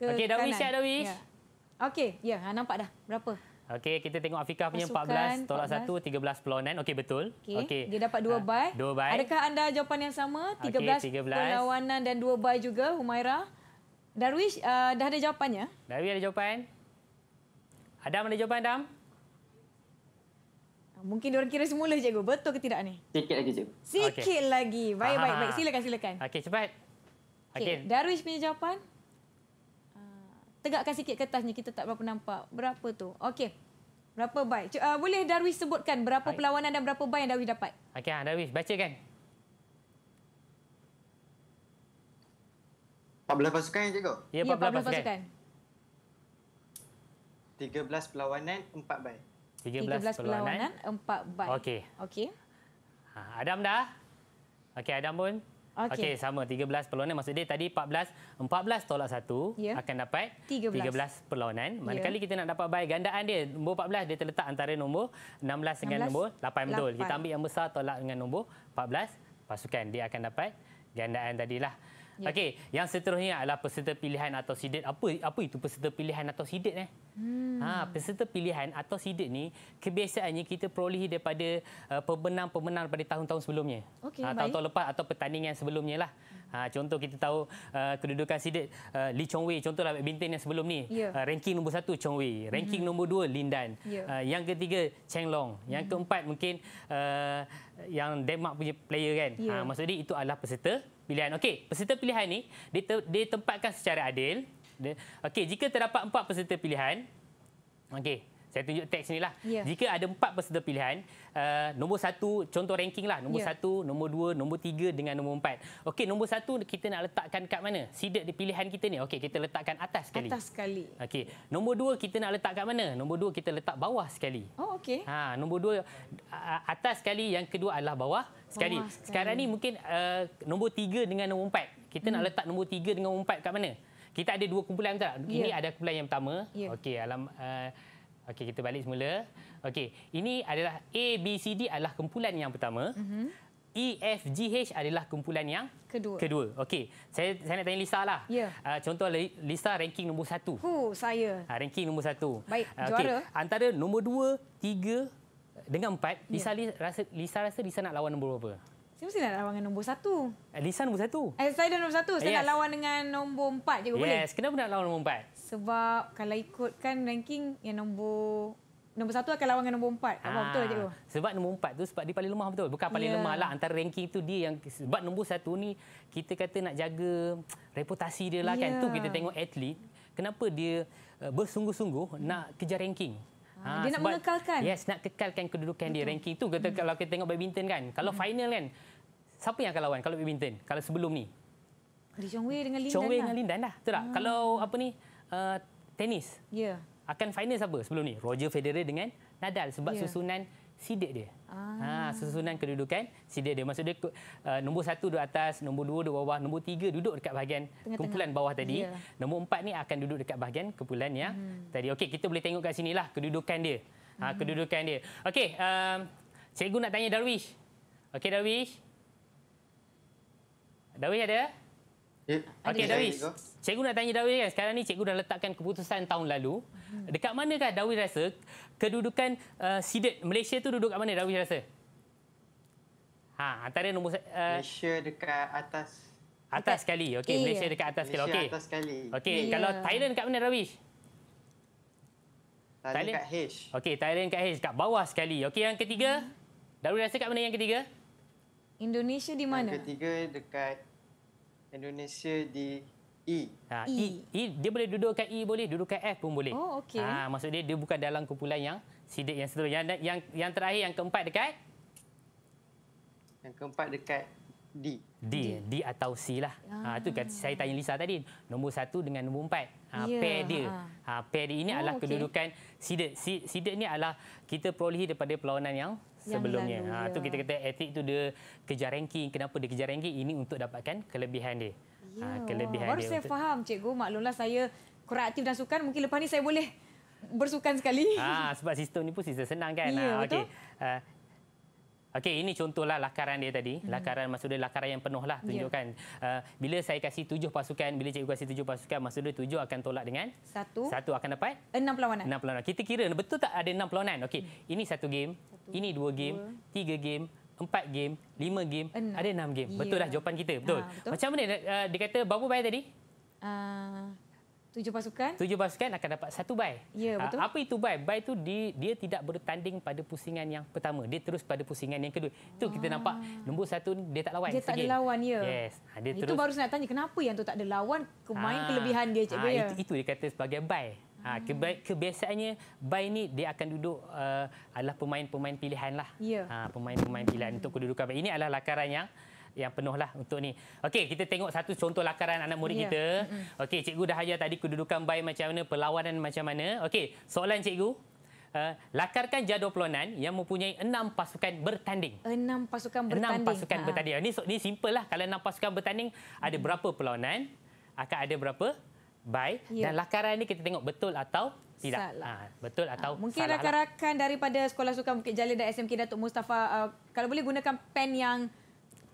okay Dawi kanan. Ya, share Dawi. Ya. Okey, ya, ha, nampak dah. Berapa? Okey, kita tengok Afika punya 14 tolak 14. 1 13 pelonan. Okey, betul. Okey. Okay. Dia dapat 2 ha, by. 2 by. Adakah anda jawapan yang sama? 13, okay, 13. perlawanan dan 2 by juga, Humaira. Darwish uh, dah ada jawapannya? Darwi ada jawapan? Adam ada jawapan, Adam? Ah, mungkin diorang kira semula, cikgu. Betul ke tidak ni? Sikit lagi, cikgu. Sikit okay. lagi. Baik, baik, baik. Silakan, silakan. Okey, cepat. Okay. Again. Darwish punya jawapan. Uh, tegakkan sikit kertasnya. Kita tak berapa nampak. Berapa tu? Okey. Berapa bay? C- uh, ah, boleh Darwish sebutkan berapa Hai. perlawanan dan berapa bay yang Darwish dapat? Okey, ah, Darwish. kan. 14 pasukan, cikgu? Ya, 14, ya, 14 pasukan. pasukan. 13 perlawanan, 4 bay. 13, 13 perlawanan, perlawanan, 4 buy. Okey. Okey. Adam dah? Okey, Adam pun? Okey, okay, sama 13 perlawanan maksud dia tadi 14, 14 tolak 1 yeah. akan dapat 13, 13 perlawanan. Manakala yeah. kita nak dapat baik gandaan dia nombor 14 dia terletak antara nombor 16 dengan 16, nombor 8 betul. 8. Kita ambil yang besar tolak dengan nombor 14 pasukan dia akan dapat gandaan tadilah. Ya. Okey, yang seterusnya adalah peserta pilihan atau sidet. Apa apa itu peserta pilihan atau sidet eh? Hmm. Ha, peserta pilihan atau sidet ni kebiasaannya kita perolehi daripada uh, pemenang-pemenang pada tahun-tahun sebelumnya. Okay, ha, tahun-tahun lepas atau pertandingan sebelumnya lah. Ha, contoh kita tahu uh, kedudukan sidet uh, Lee Chong Wei. Contohlah Badminton yang sebelum ni. Yeah. Uh, ranking nombor satu Chong Wei. Ranking mm-hmm. nombor dua Lin Dan. Yeah. Uh, yang ketiga Cheng Long. Yang hmm keempat mungkin uh, yang Denmark punya player kan. Yeah. Ha, maksudnya itu adalah peserta pilihan. Okey, peserta pilihan ni ditempatkan secara adil. Okey, jika terdapat empat peserta pilihan, okey, saya tunjuk teks ni lah. Yeah. Jika ada empat peserta pilihan, uh, nombor satu, contoh ranking lah. Nombor yeah. satu, nombor dua, nombor tiga dengan nombor empat. Okey, nombor satu kita nak letakkan kat mana? Sidak di pilihan kita ni. Okey, kita letakkan atas sekali. Atas sekali. Okey, nombor dua kita nak letak kat mana? Nombor dua kita letak bawah sekali. Oh, okey. Ha, nombor dua atas sekali, yang kedua adalah bawah. Sekali. Bawah sekali. Sekarang ni mungkin uh, nombor tiga dengan nombor empat. Kita hmm. nak letak nombor tiga dengan nombor empat kat mana? Kita ada dua kumpulan tak? Ini ya. ada kumpulan yang pertama. Yeah. Okey, alam... Uh, Okey, kita balik semula. Okey, ini adalah A, B, C, D adalah kumpulan yang pertama. Uh-huh. E, F, G, H adalah kumpulan yang kedua. kedua. Okey, saya, saya nak tanya Lisa lah. Yeah. Ya. Uh, contoh Lisa ranking nombor satu. Huh, saya. Uh, ranking nombor satu. Baik, ah, juara. Okay. Antara nombor dua, tiga dengan empat, yeah. Lisa, Lisa, rasa, Lisa rasa Lisa nak lawan nombor berapa? Saya mesti nak lawan dengan nombor satu. Eh, Lisa nombor satu? Eh, saya dah nombor satu. Saya yes. nak lawan dengan nombor empat je. Yes. Boleh? Kenapa nak lawan nombor empat? Sebab kalau ikutkan ranking yang nombor Nombor satu akan lawan dengan nombor empat. Ha, Abang ah, betul cikgu? Sebab nombor empat tu sebab dia paling lemah betul. Bukan paling yeah. lemah lah. Antara ranking tu dia yang... Sebab nombor satu ni kita kata nak jaga reputasi dia lah yeah. kan. Tu ya. kita tengok atlet. Kenapa dia eh, bersungguh-sungguh nak kejar ranking. Ha, dia sebab, nak mengekalkan. Yes, nak kekalkan kedudukan betul. dia. Ranking tu kata, hmm. kalau kita tengok badminton kan. Kalau hmm. final kan, siapa yang akan lawan kalau badminton? Kalau sebelum ni? Lee Chong Wei dengan Lin Dan lah. dengan Lin Dan lah. Betul tak? Hmm. Kalau apa ni... Eh, tenis. Ya. Yeah. Akan final siapa sebelum ni? Roger Federer dengan Nadal sebab yeah. susunan sidik dia. Ah. Ha, susunan kedudukan sidik dia. Maksud dia uh, eh, nombor satu duduk atas, nombor dua duduk bawah, nombor tiga duduk dekat bahagian Tengah-tengah. kumpulan bawah tadi. Yeah. Nombor empat ni akan duduk dekat bahagian kumpulan yang hmm. tadi. Okey, kita boleh tengok kat lah kedudukan dia. Ha, hmm. Kedudukan dia. Okey, um, cikgu nak tanya Darwish. Okey, Darwish. Darwish ada? Yeah. Okey, Darwish. Cikgu nak tanya Dawi kan, sekarang ni cikgu dah letakkan keputusan tahun lalu. Dekat manakah Dawi rasa kedudukan uh, SIDET Malaysia tu duduk kat mana Dawi rasa? Ha, antara nombor... Uh, Malaysia dekat atas. Atas dekat, sekali, Okay, Yeah. Malaysia dekat atas sekali. Okey, atas sekali. Okey, yeah. kalau Thailand kat mana Dawi? Thailand kat H. Okey, Thailand kat H, kat bawah sekali. Okay, yang ketiga? Hmm. Dawi rasa kat mana yang ketiga? Indonesia di mana? Yang ketiga dekat Indonesia di E. Ha, e. e. E dia boleh dudukkan E boleh, dudukkan F pun boleh. Oh, okay. Ha, maksudnya dia dia bukan dalam kumpulan yang sidik yang seterusnya. Yang, yang yang terakhir yang keempat dekat yang keempat dekat D. D, D, atau C lah. Ha, ah. Ha tu kata, saya tanya Lisa tadi, nombor satu dengan nombor empat. Ha, yeah. pair dia. Ha. ha, pair dia ini oh, adalah okay. kedudukan sidik. Sidik ini adalah kita perolehi daripada perlawanan yang sebelumnya. Yang ha, tu ya. kita kata etik tu dia kejar ranking. Kenapa dia kejar ranking? Ini untuk dapatkan kelebihan dia yeah. ha, ya, kelebihan Baru dia. Baru saya betul. faham cikgu, maklumlah saya kurang aktif dalam sukan, mungkin lepas ni saya boleh bersukan sekali. Ha, sebab sistem ni pun sistem senang kan. Yeah, ha, okey. Ha, okey, ini contohlah lakaran dia tadi. Mm. Lakaran maksudnya lakaran yang penuh lah ya. tunjukkan. Yeah. Ha, uh, bila saya kasih tujuh pasukan, bila cikgu kasih tujuh pasukan, maksudnya tujuh akan tolak dengan satu. Satu akan dapat enam pelawanan. Enam pelawanan. Kita kira betul tak ada enam pelawanan. Okey. Mm. Ini satu game, satu, ini dua game, dua. tiga game, empat game, lima game, enam. ada enam game. Yeah. Betul lah ya. jawapan kita. Betul. Ha, betul. Macam mana uh, dia kata berapa bayar tadi? Uh, tujuh pasukan. Tujuh pasukan akan dapat satu bay. Ya, ah, betul. apa itu bay? Bay itu dia, tidak bertanding pada pusingan yang pertama. Dia terus pada pusingan yang kedua. Itu kita nampak nombor satu dia tak lawan. Dia tak ada lawan, ya. Yes. dia terus... Itu baru saya nak tanya kenapa yang tu tak ada lawan kemain kelebihan dia, cikgu. Ha, itu, itu dia kata sebagai bay. Ha, keba- kebiasaannya Bay ni dia akan duduk uh, adalah pemain-pemain pilihan lah. Yeah. Ha, pemain-pemain pilihan untuk kedudukan Bay. Ini adalah lakaran yang yang penuh lah untuk ni. Okey, kita tengok satu contoh lakaran anak murid yeah. kita. Okey, cikgu dah ajar tadi kedudukan Bay macam mana, perlawanan macam mana. Okey, soalan cikgu. Uh, lakarkan jadual pelonan yang mempunyai enam pasukan bertanding. Enam pasukan bertanding. Enam pasukan ha. bertanding. Ini, ini simple lah. Kalau enam pasukan bertanding, ada berapa perlawanan? Akan ada berapa Baik ya. dan lakaran ini kita tengok betul atau tidak. Ha, betul atau mungkin salah. Mungkin lah. rakan daripada Sekolah Sukan Bukit Jalil dan SMK Datuk Mustafa uh, kalau boleh gunakan pen yang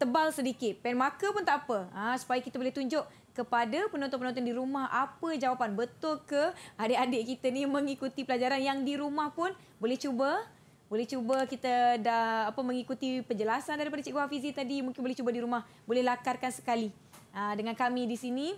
tebal sedikit. Pen marker pun tak apa. Ha, supaya kita boleh tunjuk kepada penonton-penonton di rumah apa jawapan. Betul ke adik-adik kita ni mengikuti pelajaran yang di rumah pun boleh cuba boleh cuba kita dah apa mengikuti penjelasan daripada Cikgu Hafizi tadi. Mungkin boleh cuba di rumah. Boleh lakarkan sekali. Ha, dengan kami di sini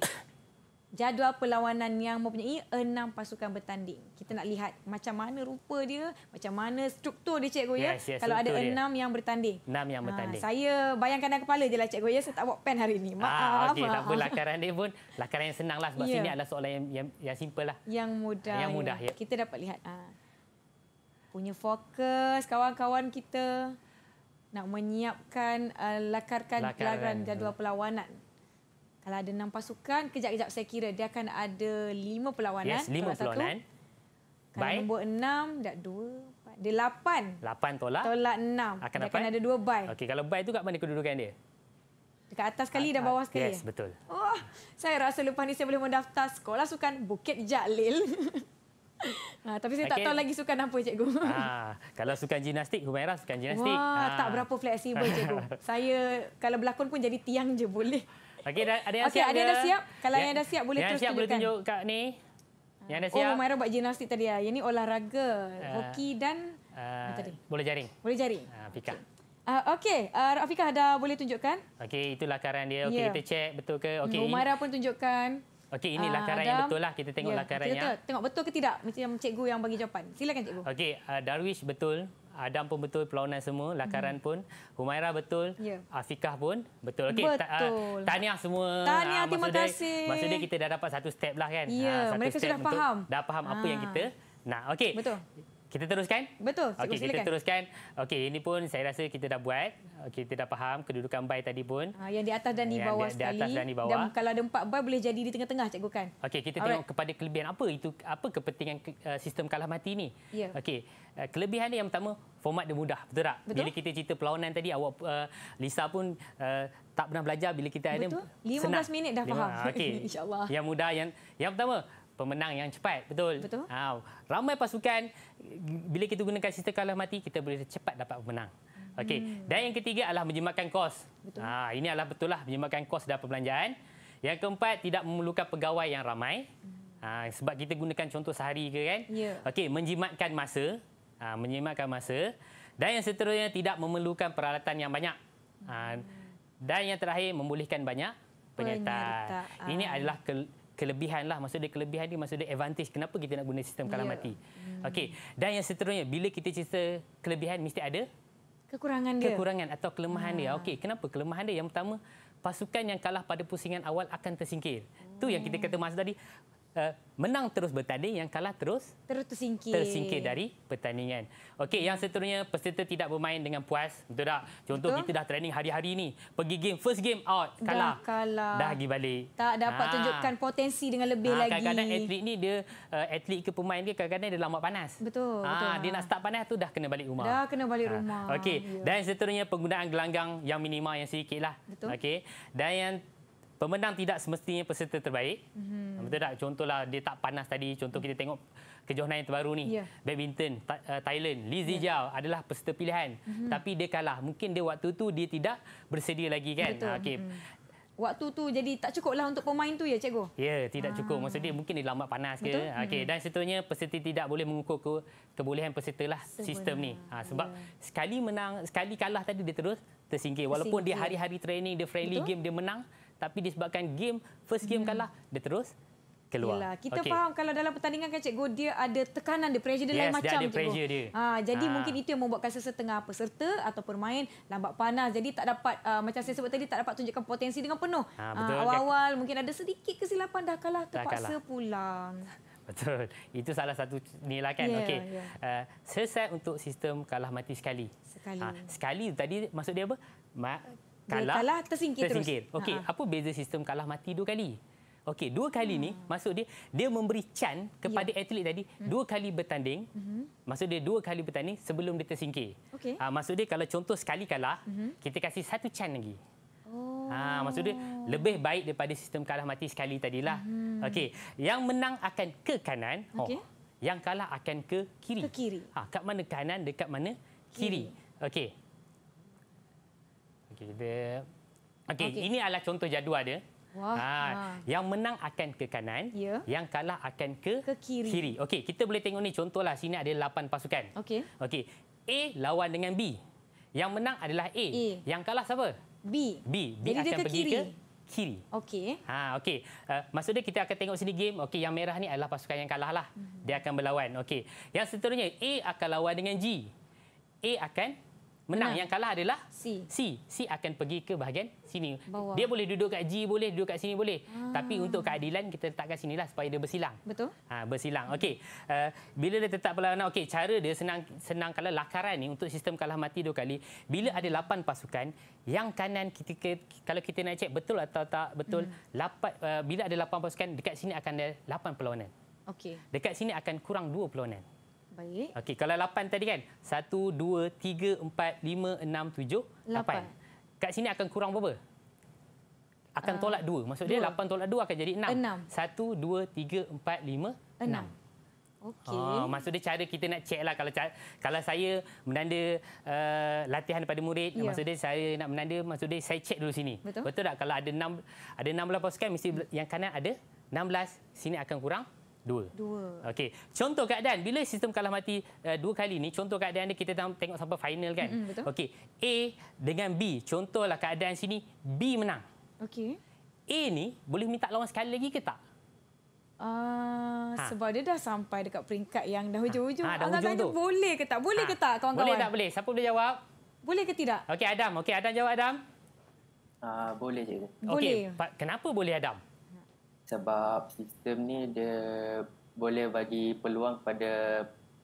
jadual perlawanan yang mempunyai enam pasukan bertanding. Kita nak lihat macam mana rupa dia, macam mana struktur dia cikgu yes, ya. Yes, Kalau ada enam yang bertanding. Enam yang ah, bertanding. Ha, saya bayangkan dalam kepala je lah cikgu ya, saya tak bawa pen hari ini. Ah, Maaf. Ah, okay, tak apa, lakaran dia pun lakaran yang senang lah sebab yeah. sini adalah soalan yang, yang, yang simple lah. Yang mudah. Yang ya. mudah. Ya. Ya. Kita dapat lihat. Ha. Punya fokus kawan-kawan kita nak menyiapkan uh, lakarkan, lakaran pelanggan jadual perlawanan. Kalau ada enam pasukan, kejap-kejap saya kira dia akan ada lima perlawanan. Yes, lima perlawanan. Kalau bye. nombor enam, dah dua, empat. Dia lapan. Lapan tolak. Tolak enam. Akan dia dapat. akan ada dua bay. Okey, kalau bay itu kat mana kedudukan dia? Dekat atas sekali dan bawah sekali. Yes, betul. Oh, saya rasa lepas ni saya boleh mendaftar sekolah sukan Bukit Jalil. Ha, tapi saya okay. tak tahu lagi sukan apa, cikgu. Ha, kalau sukan gimnastik, Humairah sukan gimnastik. Wah, ha. tak berapa fleksibel, cikgu. saya kalau berlakon pun jadi tiang je boleh. Okey, ada yang okay, siap ada ke? dah siap? Kalau ya. yang dah siap, boleh terus tunjukkan. Yang siap boleh tunjuk, Kak, ni. Yang dah ah. siap. Oh, Mayra buat gimnastik tadi. Ya. Ini olahraga, uh, hoki dan... Uh, tadi? Boleh jaring. Boleh jaring. Uh, Fika. Okey, uh, Rafika ada boleh tunjukkan? Okey, itulah lakaran dia. Okey, yeah. kita cek betul ke? Okey. Umaira hmm, pun tunjukkan. Okey, ini lakaran uh, yang betul lah. Kita tengok yeah. lakarannya. Ya, kita tengok betul ke tidak? Macam cikgu yang bagi jawapan. Silakan cikgu. Okey, uh, Darwish betul. Adam pun betul perlawanan semua, lakaran hmm. pun, Humaira betul, yeah. Afikah pun betul. Okey, ah, tahniah semua. Tahniah, ah, terima dia, kasih. Maksudnya kita dah dapat satu step lah kan. Ya, yeah, mereka sudah faham. Dah faham ha. apa yang ah. kita nak. okay. Betul kita teruskan? Betul, cikgu okay, silakan. Kita teruskan. Okey, ini pun saya rasa kita dah buat. Okay, kita dah faham kedudukan buy tadi pun. Ha, yang di atas dan di bawah yang di, sekali. Di atas dan di bawah. Dan kalau ada empat buy, boleh jadi di tengah-tengah, cikgu kan? Okey, kita Alright. tengok kepada kelebihan apa. itu Apa kepentingan eh, sistem kalah mati ini? Ya. Okey, eh, kelebihan yang pertama, format dia mudah. Betul tak? Betul? Bila kita cerita perlawanan tadi, awak eh, Lisa pun tak pernah belajar bila kita ada. Betul, 15 minit dah faham. Ah, okay. InsyaAllah. Yang mudah, yang, yang pertama, pemenang yang cepat betul. betul. Ha, ramai pasukan bila kita gunakan sistem kalah mati kita boleh cepat dapat pemenang. Okey. Hmm. Dan yang ketiga adalah menjimatkan kos. Betul. Ha, ini adalah betul lah menjimatkan kos dan perbelanjaan. Yang keempat tidak memerlukan pegawai yang ramai. Hmm. Ha, sebab kita gunakan contoh sehari ke kan? Yeah. Okey, menjimatkan masa, ha, menjimatkan masa. Dan yang seterusnya tidak memerlukan peralatan yang banyak. Ha, hmm. dan yang terakhir membolehkan banyak penyertaan. Ah. Ini adalah kelebihan lah. maksudnya kelebihan ni maksudnya dia advantage. Kenapa kita nak guna sistem kalah yeah. mati? Hmm. Okey. Dan yang seterusnya bila kita cerita kelebihan mesti ada kekurangan dia. Kekurangan atau kelemahan hmm. dia. Ah. Okey. Kenapa kelemahan dia? Yang pertama pasukan yang kalah pada pusingan awal akan tersingkir. Hmm. Tu yang kita kata masa tadi uh, menang terus bertanding yang kalah terus terus tersingkir tersingkir dari pertandingan. Okey, hmm. yang seterusnya peserta tidak bermain dengan puas, betul tak? Contoh betul. kita dah training hari-hari ni, pergi game first game out kalah. Dah kalah. Dah pergi balik. Tak dapat ha. tunjukkan potensi dengan lebih ha, lagi. Kadang-kadang atlet ni dia uh, atlet ke pemain dia kadang-kadang dia lama panas. Betul. Ha, betul. dia nak start panas tu dah kena balik rumah. Dah kena balik ha. rumah. Okey, ya. dan seterusnya penggunaan gelanggang yang minima yang sedikitlah. Okey. Dan yang pemenang tidak semestinya peserta terbaik. Mm-hmm. Betul tak? Contohlah dia tak panas tadi. Contoh kita tengok kejohanan yang terbaru ni. Yeah. Badminton eh, Thailand, Lee ya. Zijiao yeah. adalah peserta pilihan. Mm-hmm. Tapi dia kalah. Mungkin dia waktu tu dia tidak bersedia lagi kan. Betul. Ah, okay. Mm-hmm. Waktu tu jadi tak cukup lah untuk pemain tu ya cikgu? Ya, yeah, tidak cukup. Ah. Maksudnya mungkin dia lambat panas ke. Ah, okay. Hmm. Dan seterusnya peserta tidak boleh mengukur ke, kebolehan peserta lah Sebenarnya. sistem ni. Ha, sebab yeah. sekali menang, sekali kalah tadi dia terus tersingkir. Walaupun tersingkir. dia ya. hari-hari training, dia friendly Betul? game, dia menang tapi disebabkan game first game hmm. kalah dia terus keluar. Yalah, kita okay. faham kalau dalam pertandingan kan cikgu dia ada tekanan dia pressure dia yes, lain macam ada cikgu. Dia. Ha jadi ha. mungkin itu yang membuatkan sesetengah peserta atau pemain lambat panas jadi tak dapat uh, macam saya sebut tadi tak dapat tunjukkan potensi dengan penuh. Ha, betul. Ha, awal-awal mungkin ada sedikit kesilapan dah kalah terpaksa dah kalah. pulang. Betul. Itu salah satu nilai kan. Yeah, Okey. Yeah. Ya. Uh, selesai untuk sistem kalah mati sekali. Sekali. Ha, sekali tadi maksud dia apa? Ma- kalah, kalah tersingkir, tersingkir terus. Okey, ha, ha. apa beza sistem kalah mati dua kali? Okey, dua kali hmm. ni maksud dia dia memberi chan kepada ya. atlet tadi hmm. dua kali bertanding. Hmm. Maksud dia dua kali bertanding sebelum dia tersingkir. Okay. Ha, maksud dia kalau contoh sekali kalah, hmm. kita kasih satu chan lagi. Oh. Ha, maksud dia lebih baik daripada sistem kalah mati sekali tadilah. Hmm. Okey, yang menang akan ke kanan. Okay. Oh. Yang kalah akan ke kiri. Ke kiri. Ha, kat mana kanan, dekat mana kiri. kiri. Okey, Okey, dia okay. ini adalah contoh jadual dia. Wah. Ha, ha. yang menang akan ke kanan, ya. yang kalah akan ke, ke kiri. kiri. Okey, kita boleh tengok ni contohlah sini ada lapan pasukan. Okey. Okey, A lawan dengan B. Yang menang adalah A. A. Yang kalah siapa? B. B, B Jadi akan dia ke pergi kiri. ke kiri. Okey. Ha, okey. Uh, eh, maksudnya kita akan tengok sini game. Okey, yang merah ni adalah pasukan yang kalah lah. Mm-hmm. Dia akan berlawan. Okey. Yang seterusnya A akan lawan dengan G. A akan Menang nah. yang kalah adalah C. C. C akan pergi ke bahagian sini. Bawah. Dia boleh duduk kat G boleh, duduk kat sini boleh. Ha. Tapi untuk keadilan kita letakkan lah supaya dia bersilang. Betul. Ha, bersilang. Okey. Uh, bila dia tetap perlawanan, okey, cara dia senang senang kalau lakaran ni untuk sistem kalah mati dua kali, bila ada lapan pasukan, yang kanan kita kalau kita nak cek betul atau tak betul, hmm. lapan, uh, eh, bila ada lapan pasukan dekat sini akan ada lapan perlawanan. Okey. Dekat sini akan kurang dua perlawanan. Baik. Okey, kalau 8 tadi kan? 1 2 3 4 5 6 7 8. 8. Kat sini akan kurang berapa? Akan uh, tolak 2. Maksud dia 8 tolak 2 akan jadi 6. 6. 1 2 3 4 5 6. 6. Okey. Ah, maksud dia cara kita nak check lah kalau kalau saya menanda uh, latihan pada murid, yeah. maksud dia saya nak menanda maksud dia saya check dulu sini. Betul, Betul tak kalau ada 6 ada 16 pascal kan, mesti yang kanan ada 16 sini akan kurang Dua. Dua. Okey. Contoh keadaan bila sistem kalah mati uh, dua kali ni, contoh keadaan ni kita tengok sampai final kan. Mm-hmm, Okey. A dengan B. Contohlah keadaan sini B menang. Okey. A ni boleh minta lawan sekali lagi ke tak? Uh, ha. Sebab dia dah sampai dekat peringkat yang dah ha. hujung-hujung. Ha, dah hujung tu. Boleh ke tak? Boleh ha. ke tak kawan-kawan? Boleh tak boleh? Siapa boleh jawab? Boleh ke tidak? Okey Adam. Okey Adam jawab Adam. Uh, boleh je. Okay. Boleh. Kenapa boleh Adam? sebab sistem ni dia boleh bagi peluang kepada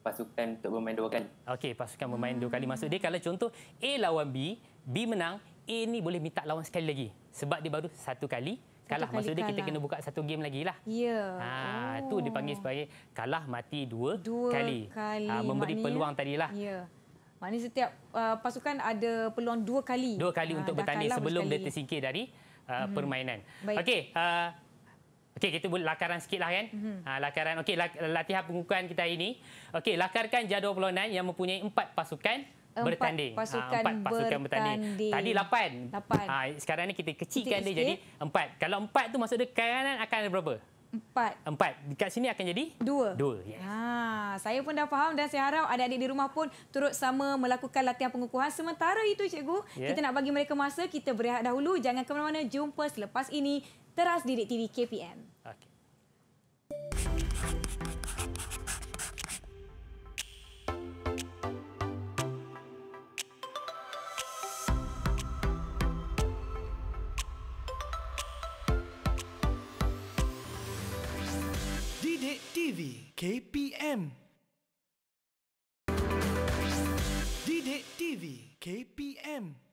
pasukan untuk bermain dua kali. Okey, pasukan bermain hmm. dua kali. Maksud dia kalau contoh A lawan B, B menang, A ni boleh minta lawan sekali lagi. Sebab dia baru satu kali kalah. Satu Maksud dia kita kena buka satu game lagi lah. Ya. Yeah. Ha, oh. tu dipanggil sebagai kalah mati dua, dua kali. Ha, kali. Ha, memberi Maknanya, peluang tadilah. Ya. Yeah. Maknanya setiap uh, pasukan ada peluang dua kali. Dua kali uh, untuk bertanding sebelum dia tersingkir dari uh, mhm. permainan. Okey, uh, Okey, kita buat lakaran sikit lah kan. Mm-hmm. Ha, lakaran, okey, lak, latihan pengukuhan kita hari ini. Okey, lakarkan jadual pelonan yang mempunyai empat pasukan empat bertanding. Ha, pasukan ha, empat pasukan bertanding. bertanding. Tadi lapan. Lapan. Ha, sekarang ni kita kecilkan Ketik dia sikit. jadi empat. Kalau empat tu maksud dia kanan akan ada berapa? Empat. Empat. Dekat sini akan jadi? Dua. Dua, yes. Ha, saya pun dah faham dan saya harap adik-adik di rumah pun turut sama melakukan latihan pengukuhan. Sementara itu, cikgu, yeah. kita nak bagi mereka masa. Kita berehat dahulu. Jangan ke mana-mana. Jumpa selepas ini Teras Didik TV KPM. Okay. TV KPM. TV KPM.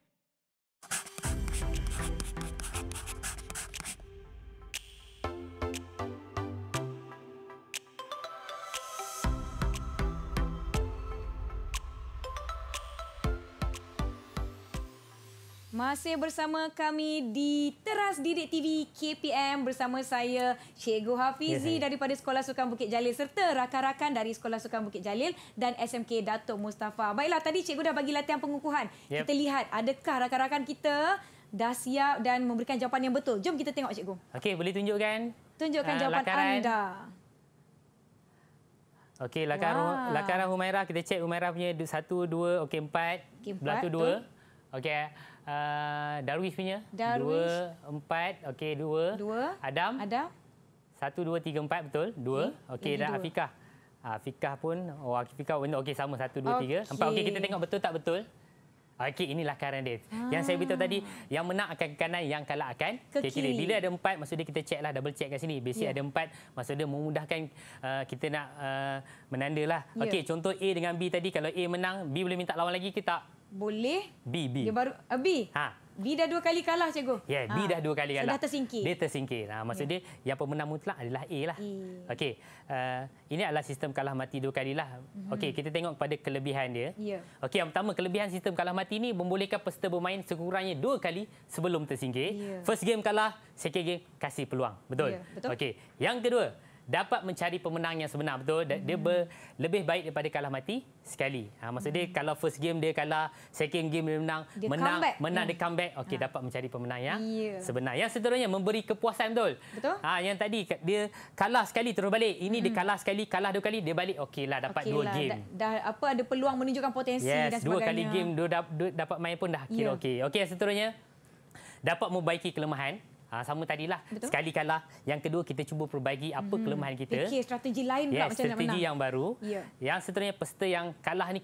Masih bersama kami di Teras Didik TV KPM bersama saya Cikgu Hafizi yeah, daripada Sekolah Sukan Bukit Jalil serta rakan-rakan dari Sekolah Sukan Bukit Jalil dan SMK Datuk Mustafa. Baiklah tadi cikgu dah bagi latihan pengukuhan. Yep. Kita lihat adakah rakan-rakan kita dah siap dan memberikan jawapan yang betul. Jom kita tengok cikgu. Okey, boleh tunjukkan? Tunjukkan uh, jawapan lakaran. anda. Okey, lakaran wow. lakaran Humaira kita cek Humaira punya 1 2 okey 4 1 dua, Okey uh, Darwish punya. Darwish. Dua, empat. Okey, dua. Dua. Adam. Adam. Satu, dua, tiga, empat. Betul. Dua. Okey, okay, dan dua. Afiqah. Ah, Afiqah pun. Oh, Afiqah pun. Okey, sama. Satu, dua, okay. tiga. Empat. Okey, kita tengok betul tak betul. Okey, inilah current date. Ah. Yang saya beritahu tadi, yang menang akan ke kanan, yang kalah akan ke kiri. Bila ada empat, maksudnya kita check lah, double check kat sini. Basic yeah. ada empat, maksudnya memudahkan uh, kita nak uh, menandalah. Yeah. Okey, contoh A dengan B tadi, kalau A menang, B boleh minta lawan lagi ke tak? boleh B B dia baru uh, B ha B dah dua kali kalah cikgu. Ya, yeah, B ha. dah dua kali kalah. Sudah tersingkir. Dia tersingkir. Ha, maksud yeah. dia yang pemenang mutlak adalah A lah. E. Okey. Uh, ini adalah sistem kalah mati dua kali lah. Mm-hmm. Okey, kita tengok pada kelebihan dia. Yeah. Okey, yang pertama kelebihan sistem kalah mati ni membolehkan peserta bermain sekurangnya dua kali sebelum tersingkir. Yeah. First game kalah, second game kasih peluang. Betul. Yeah, betul. Okey, yang kedua dapat mencari pemenang yang sebenar betul hmm. dia ber, lebih baik daripada kalah mati sekali ha maksud hmm. kalau first game dia kalah second game dia menang dia menang comeback. menang yeah. dia hmm. comeback okey ha. dapat mencari pemenang yang yeah. sebenar yang seterusnya memberi kepuasan betul betul ha yang tadi dia kalah sekali terus balik ini hmm. dia kalah sekali kalah dua kali dia balik okeylah dapat okay dua lah. game dah, dah apa ada peluang menunjukkan potensi yes, dan sebagainya dua kali game dia dapat dapat main pun dah kira ya. yeah. okey okey yang seterusnya dapat membaiki kelemahan Ha, sama tadilah. Betul? Sekali kalah. Yang kedua, kita cuba perbaiki apa hmm. kelemahan kita. Fikir strategi lain yes, pula macam mana? Strategi yang baru. Yeah. Yang seterusnya, peserta yang kalah ni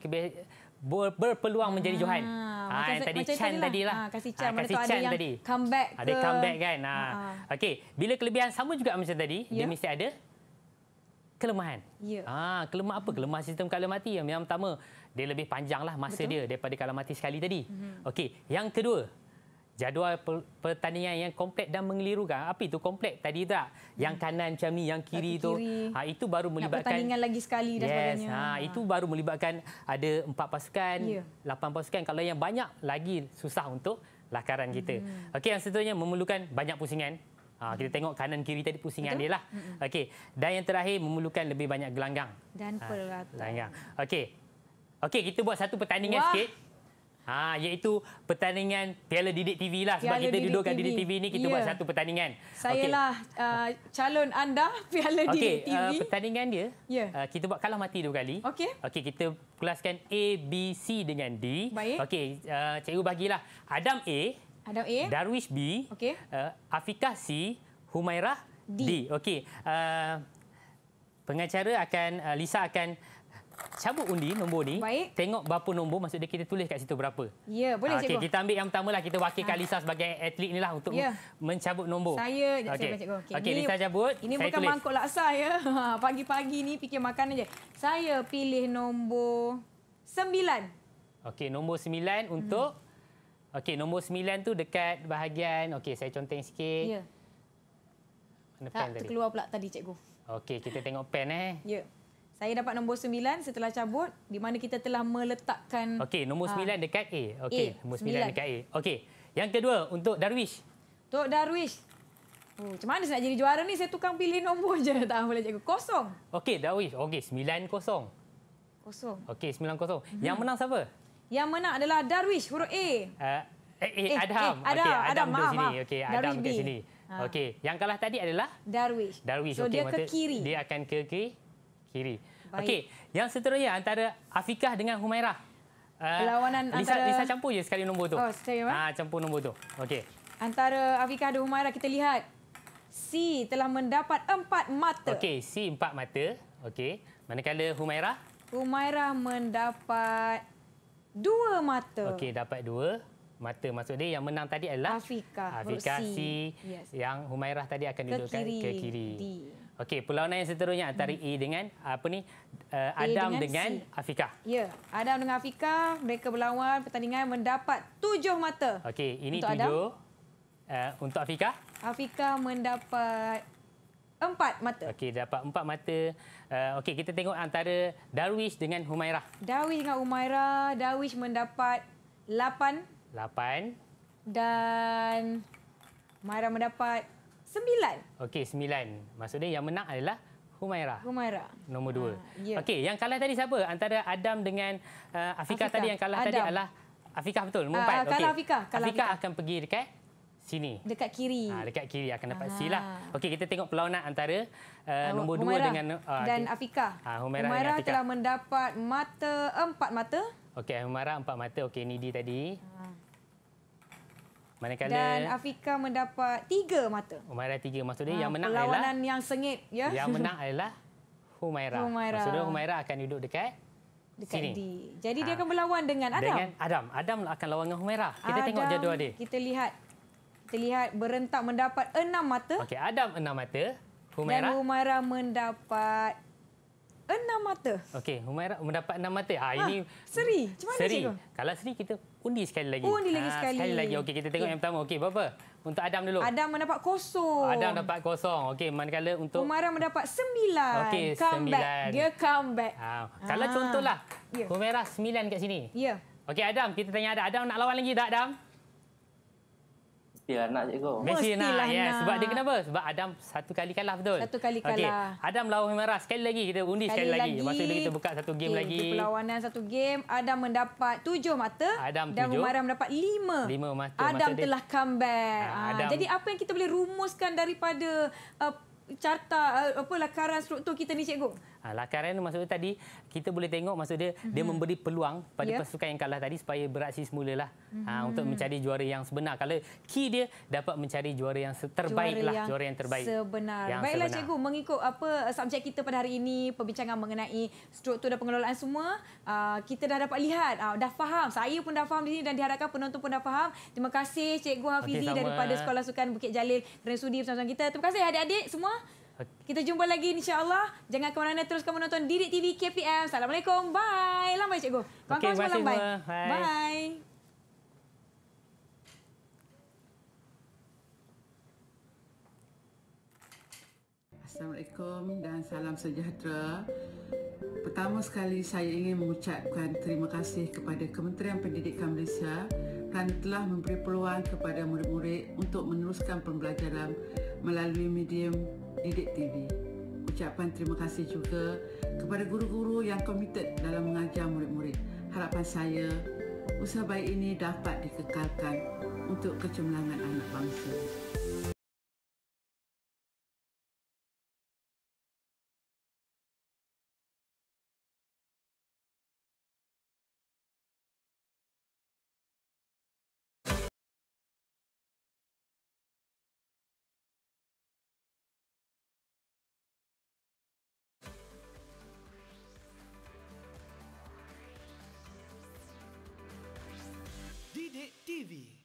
ber- berpeluang menjadi ha, Johan. Ha, macam, ah, yang tadi, macam Chan tadilah. tadilah. Ha, kasih Chan. Ha, kasih Chan ada yang comeback ke... Ada comeback kan. Ha. Ha. Okey, bila kelebihan sama juga macam tadi, yeah. dia mesti ada kelemahan. Ya. Ah, kelemah apa? Kelemah sistem kalau mati yang pertama, dia lebih panjanglah masa Betul. dia daripada kalau mati sekali tadi. Mm-hmm. Okey, yang kedua, jadual pertandingan yang komplek dan mengelirukan. Apa itu komplek tadi tak? Yang hmm. kanan macam ni, yang kiri itu. Ha, itu baru melibatkan... Nak pertandingan lagi sekali dan yes, sebagainya. Ha, itu baru melibatkan ada empat pasukan, ya. lapan pasukan. Kalau yang banyak, lagi susah untuk lakaran kita. Hmm. Okey, yang seterusnya memerlukan banyak pusingan. Ha, kita hmm. tengok kanan-kiri tadi pusingan Betul? dia lah. Hmm, Okey. Dan yang terakhir, memerlukan lebih banyak gelanggang. Dan ha, peralatan. Ha, gelanggang. Okey. Okey, kita buat satu pertandingan Wah. sikit. Ha, iaitu pertandingan Piala Didik TV lah. Sebab Piala kita Didik duduk TV. kat Didik TV ni, kita ya. buat satu pertandingan. Saya lah uh, calon anda Piala okay. Didik TV. Uh, pertandingan dia, ya. uh, kita buat kalah mati dua kali. Okey. Okey, kita kelaskan A, B, C dengan D. Baik. Okey, uh, cikgu bagilah. Adam A. Adam A. Darwish B. Okey. Uh, Afiqah C. Humairah D. D. Okey. Uh, pengacara akan, uh, Lisa akan cabut undi nombor ni. Baik. Tengok berapa nombor maksud dia kita tulis kat situ berapa. Ya, boleh ha, okay, cikgu. kita ambil yang pertamalah kita wakilkan ha. Lisa sebagai atlet inilah untuk ya. mencabut nombor. Saya okay. cikgu. Okey, okay, Lisa cabut. Ini saya bukan tulis. mangkuk laksa ya. Pagi-pagi ni fikir makan aja. Saya pilih nombor 9. Okey, nombor 9 mhm. untuk hmm. Okey, nombor 9 tu dekat bahagian. Okey, saya conteng sikit. Ya. Mana pen tadi? Tak keluar pula tadi cikgu. Okey, kita tengok pen eh. Ya. Saya dapat nombor 9 setelah cabut di mana kita telah meletakkan Okey, nombor 9 uh, ah, dekat A. Okey, nombor 9 dekat A. Okey. Yang kedua untuk Darwish. Untuk Darwish. Oh, uh, macam mana saya nak jadi juara ni? Saya tukang pilih nombor je. Tak boleh cakap kosong. Okey, Darwish. Okey, 9 kosong. Kosong. Okey, 9 kosong. Hmm. Yang menang siapa? Yang menang adalah Darwish huruf A. Eh, eh, Eh, Adam. Eh, okay, Adam, Adam, Adam, okay, sini. Okey, Adam dekat sini. Ah. Okey, yang kalah tadi adalah? Darwish. Darwish. So, okay, dia ke kiri. Dia akan ke kiri kiri. Okey, yang seterusnya antara Afikah dengan Humairah. Perlawanan eh, uh, antara Lisa campur je sekali nombor tu. Oh, saya. Ah, campur nombor tu. Okey. Antara Afikah dan Humairah kita lihat C telah mendapat empat mata. Okey, C empat mata. Okey. Manakala Humairah? Humairah mendapat dua mata. Okey, dapat dua mata maksud dia yang menang tadi adalah Afika. Afika C. Yes. Yang Humairah tadi akan dudukkan ke kiri. Ke kiri. Okey, Pulau yang seterusnya antara hmm. E dengan apa ni? Uh, Adam dengan, dengan Afika. Ya, Adam dengan Afika mereka berlawan pertandingan mendapat tujuh mata. Okey, ini untuk tujuh. Uh, untuk Afika? Afika mendapat empat mata. Okey, dapat empat mata. Uh, Okey, kita tengok antara Darwish dengan Humairah. Darwish dengan Humairah, Darwish mendapat lapan. Lapan. Dan Humairah mendapat Sembilan. Okey, sembilan. Maksudnya yang menang adalah Humaira. Humaira. Nombor dua. Uh, Okey, yang kalah tadi siapa? Antara Adam dengan uh, Afika, Afika tadi yang kalah Adam. tadi adalah Afika betul? Nombor Uh, kalah okay. Afika. Kalah Afika akan pergi dekat sini. Dekat kiri. Ha, dekat kiri akan dapat uh -huh. silah. Okey, kita tengok perlawanan antara uh, nombor Humaira. dua dengan... Uh, dan Afika. Ha, Humaira, Humaira Afika. telah mendapat mata eh, empat mata. Okey, Humaira empat mata. Okey, Nidi tadi. Manakala dan Afika mendapat tiga mata. Humaira tiga maksudnya ha, yang menang adalah perlawanan yang sengit ya. Yang menang adalah Humaira. Humaira. Maksudnya Humaira akan duduk dekat dekat sini. D. Jadi ha. dia akan berlawan dengan Adam. Dengan Adam. Adam akan lawan dengan Humaira. Kita Adam, tengok jadual dia. Kita lihat kita lihat berentak mendapat enam mata. Okey, Adam enam mata. Humaira. Dan Humaira mendapat enam mata. Okey, Humaira mendapat enam mata. Ha, ha ini ah, seri. Macam mana seri. Cikgu? Kalau seri kita undi sekali lagi. Undi lagi ha, sekali. Sekali lagi. Okey, kita tengok okay. yang pertama. Okey, berapa? Untuk Adam dulu. Adam mendapat kosong. Adam dapat kosong. Okey, manakala untuk Humaira mendapat sembilan. Okey, sembilan. Dia comeback. Ha, kalau ha. contohlah yeah. Humaira sembilan kat sini. Ya. Yeah. Okey, Adam, kita tanya ada. Adam nak lawan lagi tak, Adam? mesti anak lah cikgu. Mesti nak, ya. Yeah. Sebab dia kenapa? Sebab Adam satu kali kalah betul. Satu kali kalah. Okay. Adam lawan Himera. Sekali lagi kita undi sekali, sekali lagi. lagi. Maksudnya kita buka satu game okay. lagi. Okay. Perlawanan satu game. Adam mendapat tujuh mata. Adam tujuh. Dan Umairah mendapat lima. Lima mata. Adam Maksud telah dia... comeback. Ha, Adam... Jadi apa yang kita boleh rumuskan daripada... Uh, carta uh, apa lakaran struktur kita ni cikgu Ha, kerana maksud tadi kita boleh tengok maksud dia mm-hmm. dia mhm. memberi peluang pada yeah. pasukan yang kalah tadi supaya beraksi semula lah mm-hmm. ha, mhm. untuk mencari juara yang sebenar. Kalau key dia dapat mencari juara yang terbaik juara lah yang juara yang terbaik. Sebenar. Yang Baiklah sebenar. cikgu mengikut apa eh, subjek kita pada hari ini perbincangan mengenai struktur dan pengelolaan semua ah, kita dah dapat lihat ah, dah faham saya pun dah faham di sini dan diharapkan penonton pun dah faham. Terima kasih cikgu Hafizi okay, daripada Sekolah Sukan Bukit Jalil kerana sudi bersama-sama kita. Terima kasih adik-adik semua. Kita jumpa lagi insya-Allah. Jangan ke mana-mana terus kamu nonton Didik TV KPM. Assalamualaikum. Bye. Lambai ya, cikgu. Kawan-kawan okay, semua masalah. Bye. Bye. Assalamualaikum dan salam sejahtera. Pertama sekali saya ingin mengucapkan terima kasih kepada Kementerian Pendidikan Malaysia kerana telah memberi peluang kepada murid-murid untuk meneruskan pembelajaran melalui medium Didik TV. Ucapan terima kasih juga kepada guru-guru yang komited dalam mengajar murid-murid. Harapan saya, usaha baik ini dapat dikekalkan untuk kecemerlangan anak bangsa.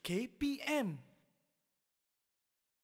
KPM